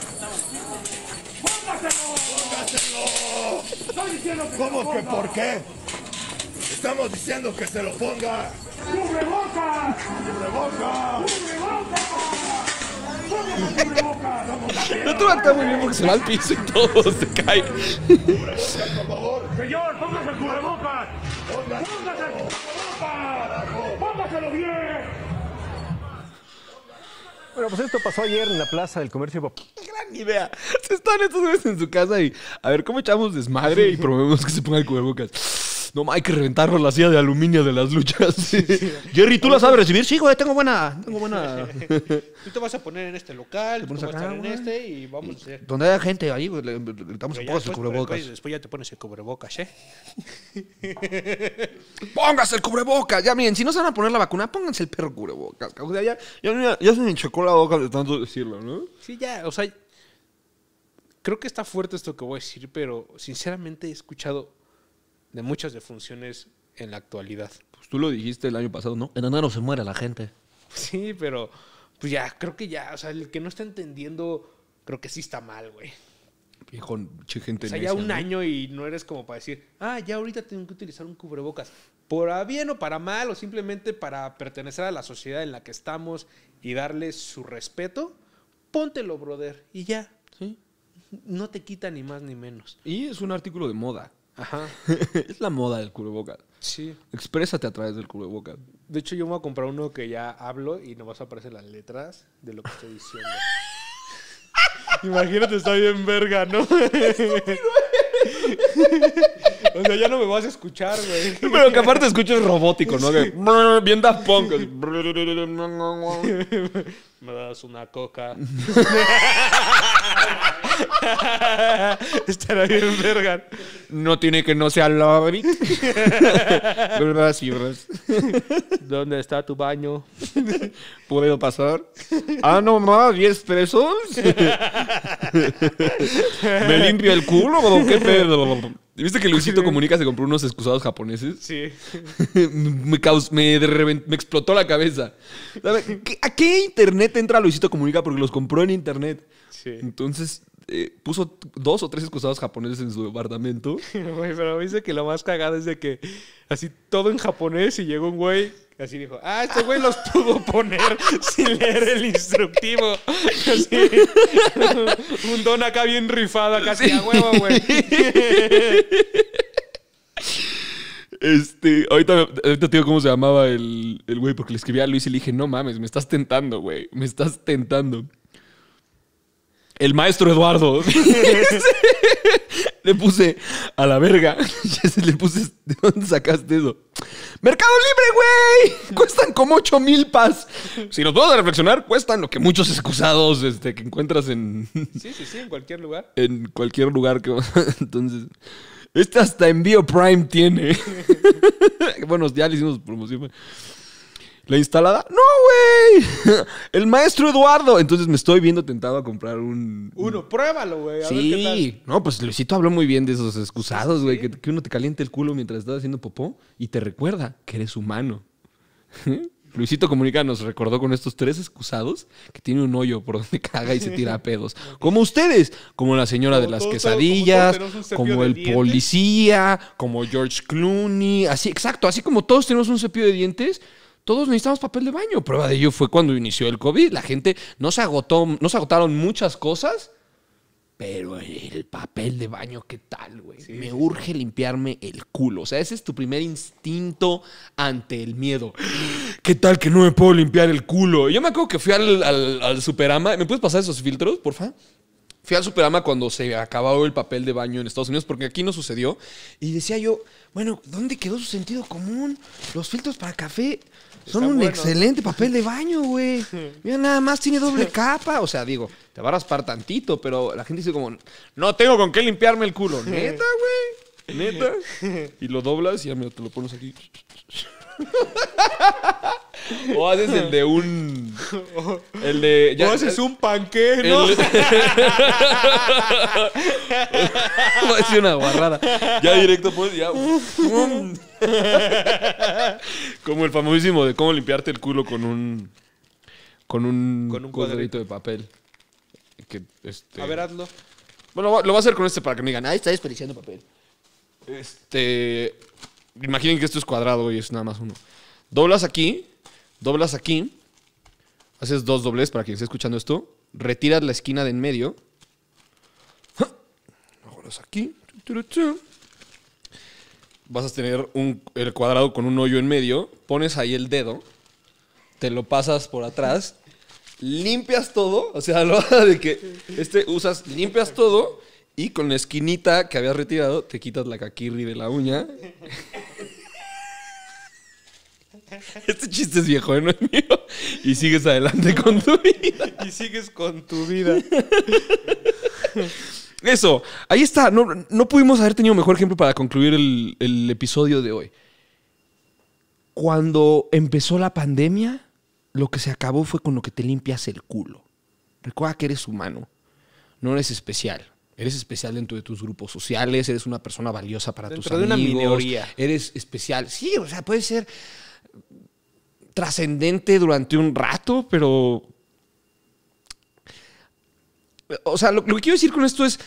Speaker 2: ¡Póngaselo! ¡Póngaselo! Estoy diciendo que ¿Cómo que por qué? estamos diciendo que se lo ponga. ¡Cubre boca! ¡Cubre boca! ¡Cubre boca! No te estar muy bien porque se
Speaker 1: va al piso y todo se cae. por favor!
Speaker 2: Señor, póngase el cubrebocas. Póngase el cubrebocas. Póngaselo bien.
Speaker 1: Bueno, pues esto pasó ayer en la Plaza del Comercio. ¡Qué gran idea! Se están estos veces en su casa y a ver cómo echamos desmadre y promovemos que se ponga el cubrebocas. No, hay que reventarlo la silla de aluminio de las luchas. Jerry, ¿tú la sabes recibir? Sí, güey, tengo buena. Tengo buena. tú te vas a poner en este local, tú vas a en este y vamos a hacer. Donde haya gente ahí, güey, le damos a el pues, cubrebocas. Después, pues, después ya te pones el cubrebocas, ¿eh? Póngase el cubrebocas. Ya miren, si no se van a poner la vacuna, pónganse el perro cubrebocas. ya, se me chocó la boca de tanto decirlo, ¿no? Sí, ya, o sea, creo que está fuerte esto que voy a decir, pero sinceramente he escuchado de muchas defunciones en la actualidad. Pues tú lo dijiste el año pasado, ¿no? En enero se muere la gente. Sí, pero pues ya, creo que ya, o sea, el que no está entendiendo, creo que sí está mal, güey. Hijo, gente. O sea, ya un año y no eres como para decir, ah, ya ahorita tengo que utilizar un cubrebocas. por bien o para mal, o simplemente para pertenecer a la sociedad en la que estamos y darle su respeto, póntelo, brother, y ya. Sí. No te quita ni más ni menos. Y es un artículo de moda. Ajá. es la moda del vocal Sí. Exprésate a través del vocal De hecho, yo me voy a comprar uno que ya hablo y no vas a aparecer las letras de lo que estoy diciendo. Imagínate, está bien verga, ¿no? Eh. o sea, ya no me vas a escuchar, güey. Pero que aparte escucho robótico, ¿no? bien da Punk me das una coca.
Speaker 2: Estará bien, verga.
Speaker 1: No tiene que no sea la ¿Verdad, ¿Dónde está tu baño? ¿Puedo pasar? Ah, no más, 10 pesos. ¿Me limpio el culo? ¿Qué pedo? ¿Viste que Luisito Comunica se compró unos excusados japoneses? Sí. me, me, me, explotó la cabeza. ¿A qué internet entra Luisito Comunica porque los compró en internet. Entonces eh, puso dos o tres excusados japoneses en su departamento. pero dice que lo más cagado es de que así todo en japonés y llegó un güey Así dijo, ah, este güey los pudo poner sin leer el instructivo. Así,
Speaker 2: un don acá bien rifado, casi a huevo, güey.
Speaker 1: Este, ahorita, ahorita te digo cómo se llamaba el, güey, porque le escribí a Luis y le dije, no mames, me estás tentando, güey, me estás tentando. El maestro Eduardo. le puse a la verga. le puse, ¿de dónde sacaste eso? Mercado Libre, güey. Cuestan como 8 mil pas. Si los puedo reflexionar, cuestan lo que muchos excusados este, que encuentras en... Sí, sí, sí, en cualquier lugar. En cualquier lugar que... Entonces... Este hasta envío Prime tiene. bueno, ya le hicimos promoción. ¿La instalada? ¡No, güey! El maestro Eduardo. Entonces me estoy viendo tentado a comprar un. Uno, pruébalo, güey. Sí. No, pues Luisito habló muy bien de esos excusados, güey. Que, uno te caliente el culo mientras estás haciendo popó y te recuerda que eres humano. Luisito Comunica nos recordó con estos tres excusados que tiene un hoyo por donde caga y se tira a pedos. Como ustedes, como la señora de las quesadillas, como, el policía, como George Clooney, así, exacto, así como todos tenemos un cepillo de dientes. Todos necesitamos papel de baño. Prueba de ello fue cuando inició el COVID. La gente no se agotó, no se agotaron muchas cosas pero el papel de baño, ¿qué tal, güey? me urge limpiarme el culo. O sea, ese es tu primer instinto ante el miedo. ¿Qué tal que no me puedo limpiar el culo? Yo me acuerdo que fui al, al Superama. ¿Me puedes pasar esos filtros, porfa? fui al Superama cuando se acabó el papel de baño en Estados Unidos, porque aquí no sucedió. Y decía yo, bueno, ¿dónde quedó su sentido común? Los filtros para café son un excelente papel de baño, güey. Mira, nada más tiene doble capa. O sea, digo, te va a raspar tantito, pero la gente dice como, no tengo con qué limpiarme el culo. Neta, güey. Neta. Y lo doblas y ya te lo pones aquí. O haces el de un. El de. ya- o haces un panque, ¿no? una guarrada. Ya directo, pues, ya. Como el famosísimo de cómo limpiarte el culo con un. Con un, Con cuadrito. de papel. Que, este- A ver, hazlo. Bueno, lo voy a hacer con este para que me digan, Ahí está desperdiciando papel. Este. Imaginen que esto es cuadrado y es nada más uno. Doblas aquí, doblas aquí, haces dos dobles para quien esté escuchando esto, retiras la esquina de en medio, doblas aquí, vas a tener un, el cuadrado con un hoyo en medio, pones ahí el dedo, te lo pasas por atrás, limpias todo, o sea, lo de que este usas, limpias todo y con la esquinita que habías retirado, te quitas la caquirri de la uña. Este chiste es viejo, ¿eh? no es mío. Y sigues adelante con tu vida. Y sigues con tu vida. Eso, ahí está. No, pudimos haber tenido mejor ejemplo para concluir el, el episodio de hoy. Cuando empezó la pandemia, lo que se acabó fue con lo que te limpias el culo. Recuerda que eres humano, no eres especial. Eres especial dentro de tus grupos sociales, eres una persona valiosa para tus amigos. una minoría. Eres especial. Sí, o sea, puede ser trascendente durante un rato, pero. O sea, lo que quiero decir con esto es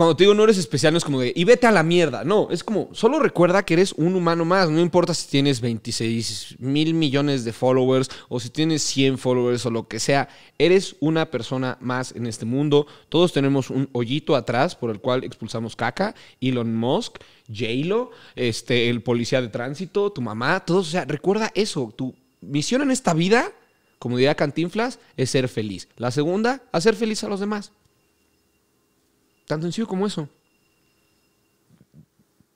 Speaker 1: cuando te digo no eres especial, no es como de y vete a la mierda. No, es como solo recuerda que eres un humano más. No importa si tienes 26 mil millones de followers o si tienes 100 followers o lo que sea. Eres una persona más en este mundo. Todos tenemos un hoyito atrás por el cual expulsamos caca. Elon Musk, J-Lo, este, el policía de tránsito, tu mamá, todos. O sea, recuerda eso. Tu misión en esta vida, como diría Cantinflas, es ser feliz. La segunda, hacer feliz a los demás en sencillo como eso.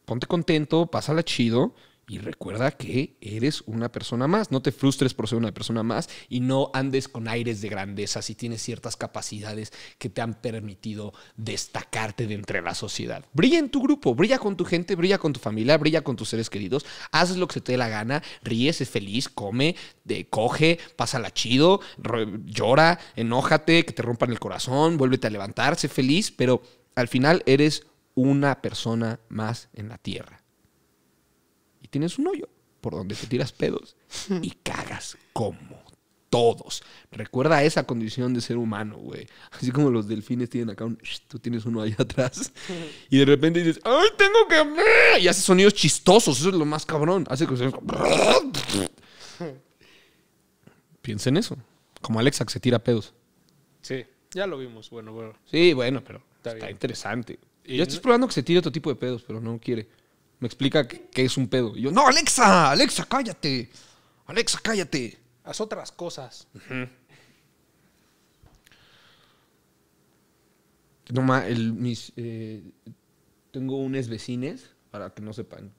Speaker 1: Ponte contento, pásala chido y recuerda que eres una persona más. No te frustres por ser una persona más y no andes con aires de grandeza si tienes ciertas capacidades que te han permitido destacarte de entre la sociedad. Brilla en tu grupo, brilla con tu gente, brilla con tu familia, brilla con tus seres queridos. Haz lo que se te dé la gana, ríes, es feliz, come, te coge, pásala chido, llora, enójate, que te rompan el corazón, vuélvete a levantar, sé feliz, pero al final eres una persona más en la tierra. Y tienes un hoyo por donde te tiras pedos y cagas como todos. Recuerda esa condición de ser humano, güey. Así como los delfines tienen acá un... tú tienes uno ahí atrás. Y de repente dices, ¡ay, tengo que... Y hace sonidos chistosos. Eso es lo más cabrón. Hace que... Piensa en eso. Como Alexa que se tira pedos. Sí, ya lo vimos. Bueno, bueno. Sí, bueno, pero... Está, interesante. Y ya estoy probando que se tire otro tipo de pedos, pero no quiere. Me explica qué es un pedo. Y yo, no, Alexa, Alexa, cállate. Alexa, cállate. Haz otras cosas. el, mis, eh, tengo unos vecines, para que no sepan.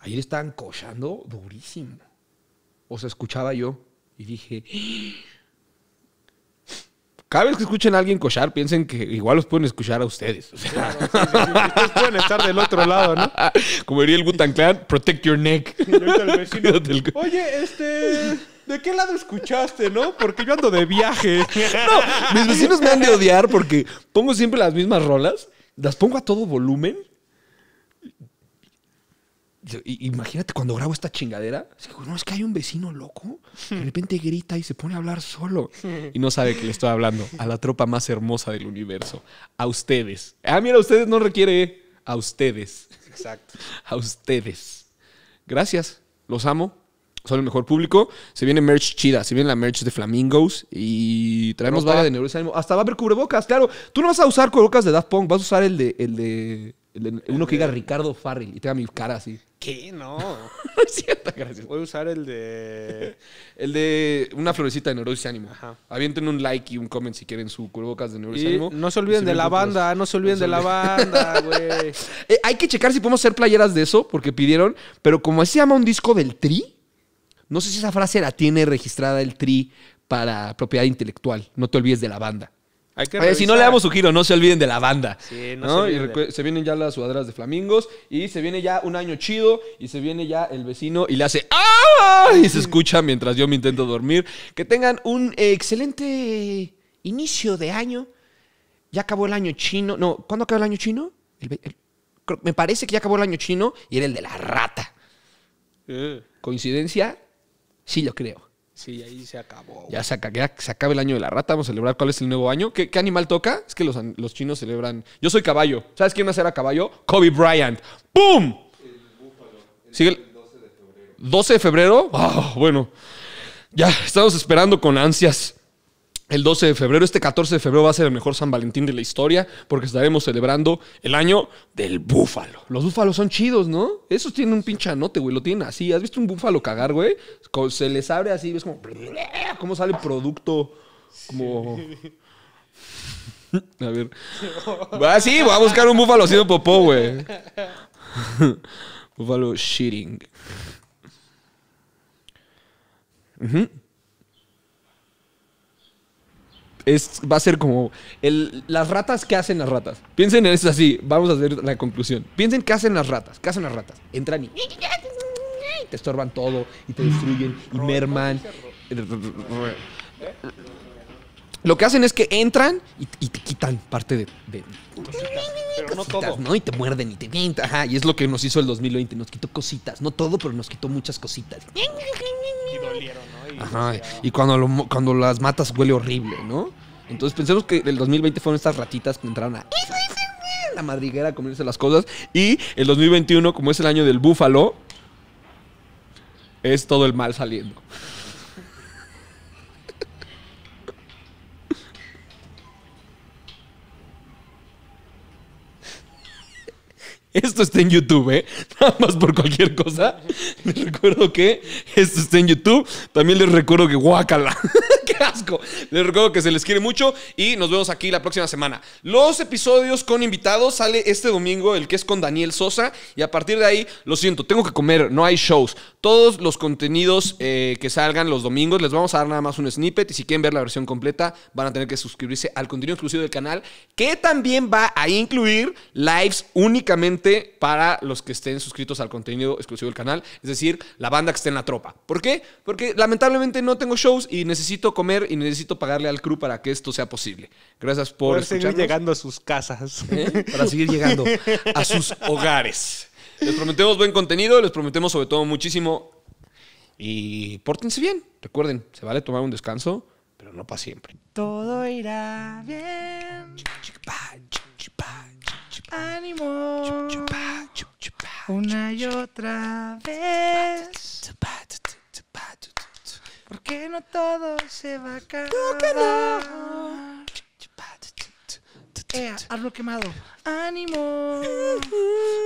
Speaker 1: Ayer estaban cochando durísimo. O sea, escuchaba yo y dije, cada vez que escuchen a alguien cochar, piensen que igual los pueden escuchar a ustedes. O sea, ustedes pueden estar del otro lado, ¿no? Como diría el Butan Clan, protect your neck. Oye, este. ¿De qué lado escuchaste, no? Porque yo ando de viaje. No, mis vecinos me han de odiar porque pongo siempre las mismas rolas, las pongo a todo volumen Imagínate cuando grabo esta chingadera. no, es que hay un vecino loco. De repente grita y se pone a hablar solo. Y no sabe que le estoy hablando. A la tropa más hermosa del universo. A ustedes. Ah, mira, a ustedes no requiere. ¿eh? A ustedes. Exacto. A ustedes. Gracias. Los amo. Son el mejor público. Se viene merch chida. Se viene la merch de Flamingos. Y traemos bala de Neurosis Hasta va a haber cubrebocas, claro. Tú no vas a usar cubrebocas de Daft Punk. Vas a usar el de, el de uno que diga Ricardo Farri y tenga mi cara así. ¿Qué? No. Cierta, gracias. Voy a usar el de. El de una florecita de neurosis ánimo. Ajá. Avienten un like y un comment si quieren su cubrebocas de neurosis ánimo. No se olviden de la banda, no se olviden de la banda, güey. Eh, hay que checar si podemos hacer playeras de eso, porque pidieron. Pero como se llama un disco del tri, no sé si esa frase la tiene registrada el tri para propiedad intelectual. No te olvides de la banda si no le damos su giro, no se olviden de la banda. Sí, no, Se, vienen ya las sudaderas de flamingos y se viene ya un año chido y se viene ya el vecino y le hace ¡Ah! Y se escucha mientras yo me intento dormir. Que tengan un eh, excelente inicio de año. Ya acabó el año chino. No, ¿cuándo acabó el año chino? me parece que ya acabó el año chino y era el de la rata. Eh. ¿Coincidencia? Sí, lo creo. Sí, ahí se acabó. Ya se, acaba, se, acaba el año de la rata. Vamos a celebrar cuál es el nuevo año. ¿Qué, animal toca? Es que los, chinos celebran. Yo soy caballo. ¿Sabes quién más a caballo? Kobe Bryant. ¡Pum! El búfalo. 12 de febrero. ¿12 de febrero? bueno. Ya estamos esperando con ansias el 12 de febrero. Este 14 de febrero va a ser el mejor San Valentín de la historia porque estaremos celebrando el año del búfalo. Los búfalos son chidos, ¿no? Esos tienen un pinche anote, güey. Lo tienen así. ¿Has visto un búfalo cagar, güey? Se les abre así, ves como... ¿Cómo sale producto? Como... A ver. Ah, sí, voy a buscar un búfalo haciendo popó, güey. búfalo shitting. Uh va a ser como las ratas que hacen las ratas. Piensen en eso así, vamos a hacer la conclusión. Piensen qué hacen las ratas, qué hacen las ratas. Entran y, te estorban todo y te destruyen y merman. Eh, lo que hacen es que entran y, te quitan parte de...
Speaker 2: cositas, no
Speaker 1: Y te muerden y te... Ajá, y es lo que nos hizo el 2020. Nos quitó cositas. No todo, pero nos quitó muchas cositas. Y ¿no? cuando, cuando las matas huele horrible, ¿no? Entonces pensemos que el 2020 fueron estas ratitas que entraron a la madriguera a comerse las cosas. Y el 2021, como es el año del búfalo, es todo el mal saliendo. Esto está en YouTube, ¿eh? Nada más por cualquier cosa. Les recuerdo que esto está en YouTube. También les recuerdo que guácala. ¡Qué asco! Les recuerdo que se les quiere mucho y nos vemos aquí la próxima semana. Los episodios con invitados sale este domingo, el que es con Daniel Sosa. Y a partir de ahí, lo siento, tengo que comer, no hay shows. Todos los contenidos eh, que salgan los domingos les vamos a dar nada más un snippet. Y si quieren ver la versión completa, van a tener que suscribirse al contenido exclusivo del canal, que también va a incluir lives únicamente para los que estén suscritos al contenido exclusivo del canal, es decir, la banda que esté en la tropa. ¿Por qué? Porque lamentablemente no tengo shows y necesito comer y necesito pagarle al crew para que esto sea posible. Gracias por para seguir llegando a sus casas. ¿Eh? Para seguir llegando a sus hogares. Les prometemos buen contenido, les prometemos sobre todo muchísimo. Y pórtense bien. Recuerden, se vale tomar un descanso, pero no para siempre.
Speaker 2: Todo irá bien. Ánimo. Una
Speaker 1: y otra vez. ¿Por qué
Speaker 2: no todo se va a acabar. Eh, hazlo quemado. Ánimo.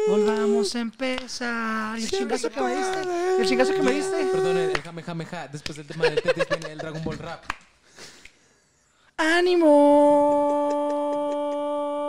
Speaker 2: Volvamos a empezar.
Speaker 1: el chingazo que me diste? el chingazo que me diste? Perdón, déjame, déjame. Después del tema
Speaker 2: del Dragon Ball Rap. ¡Ánimo!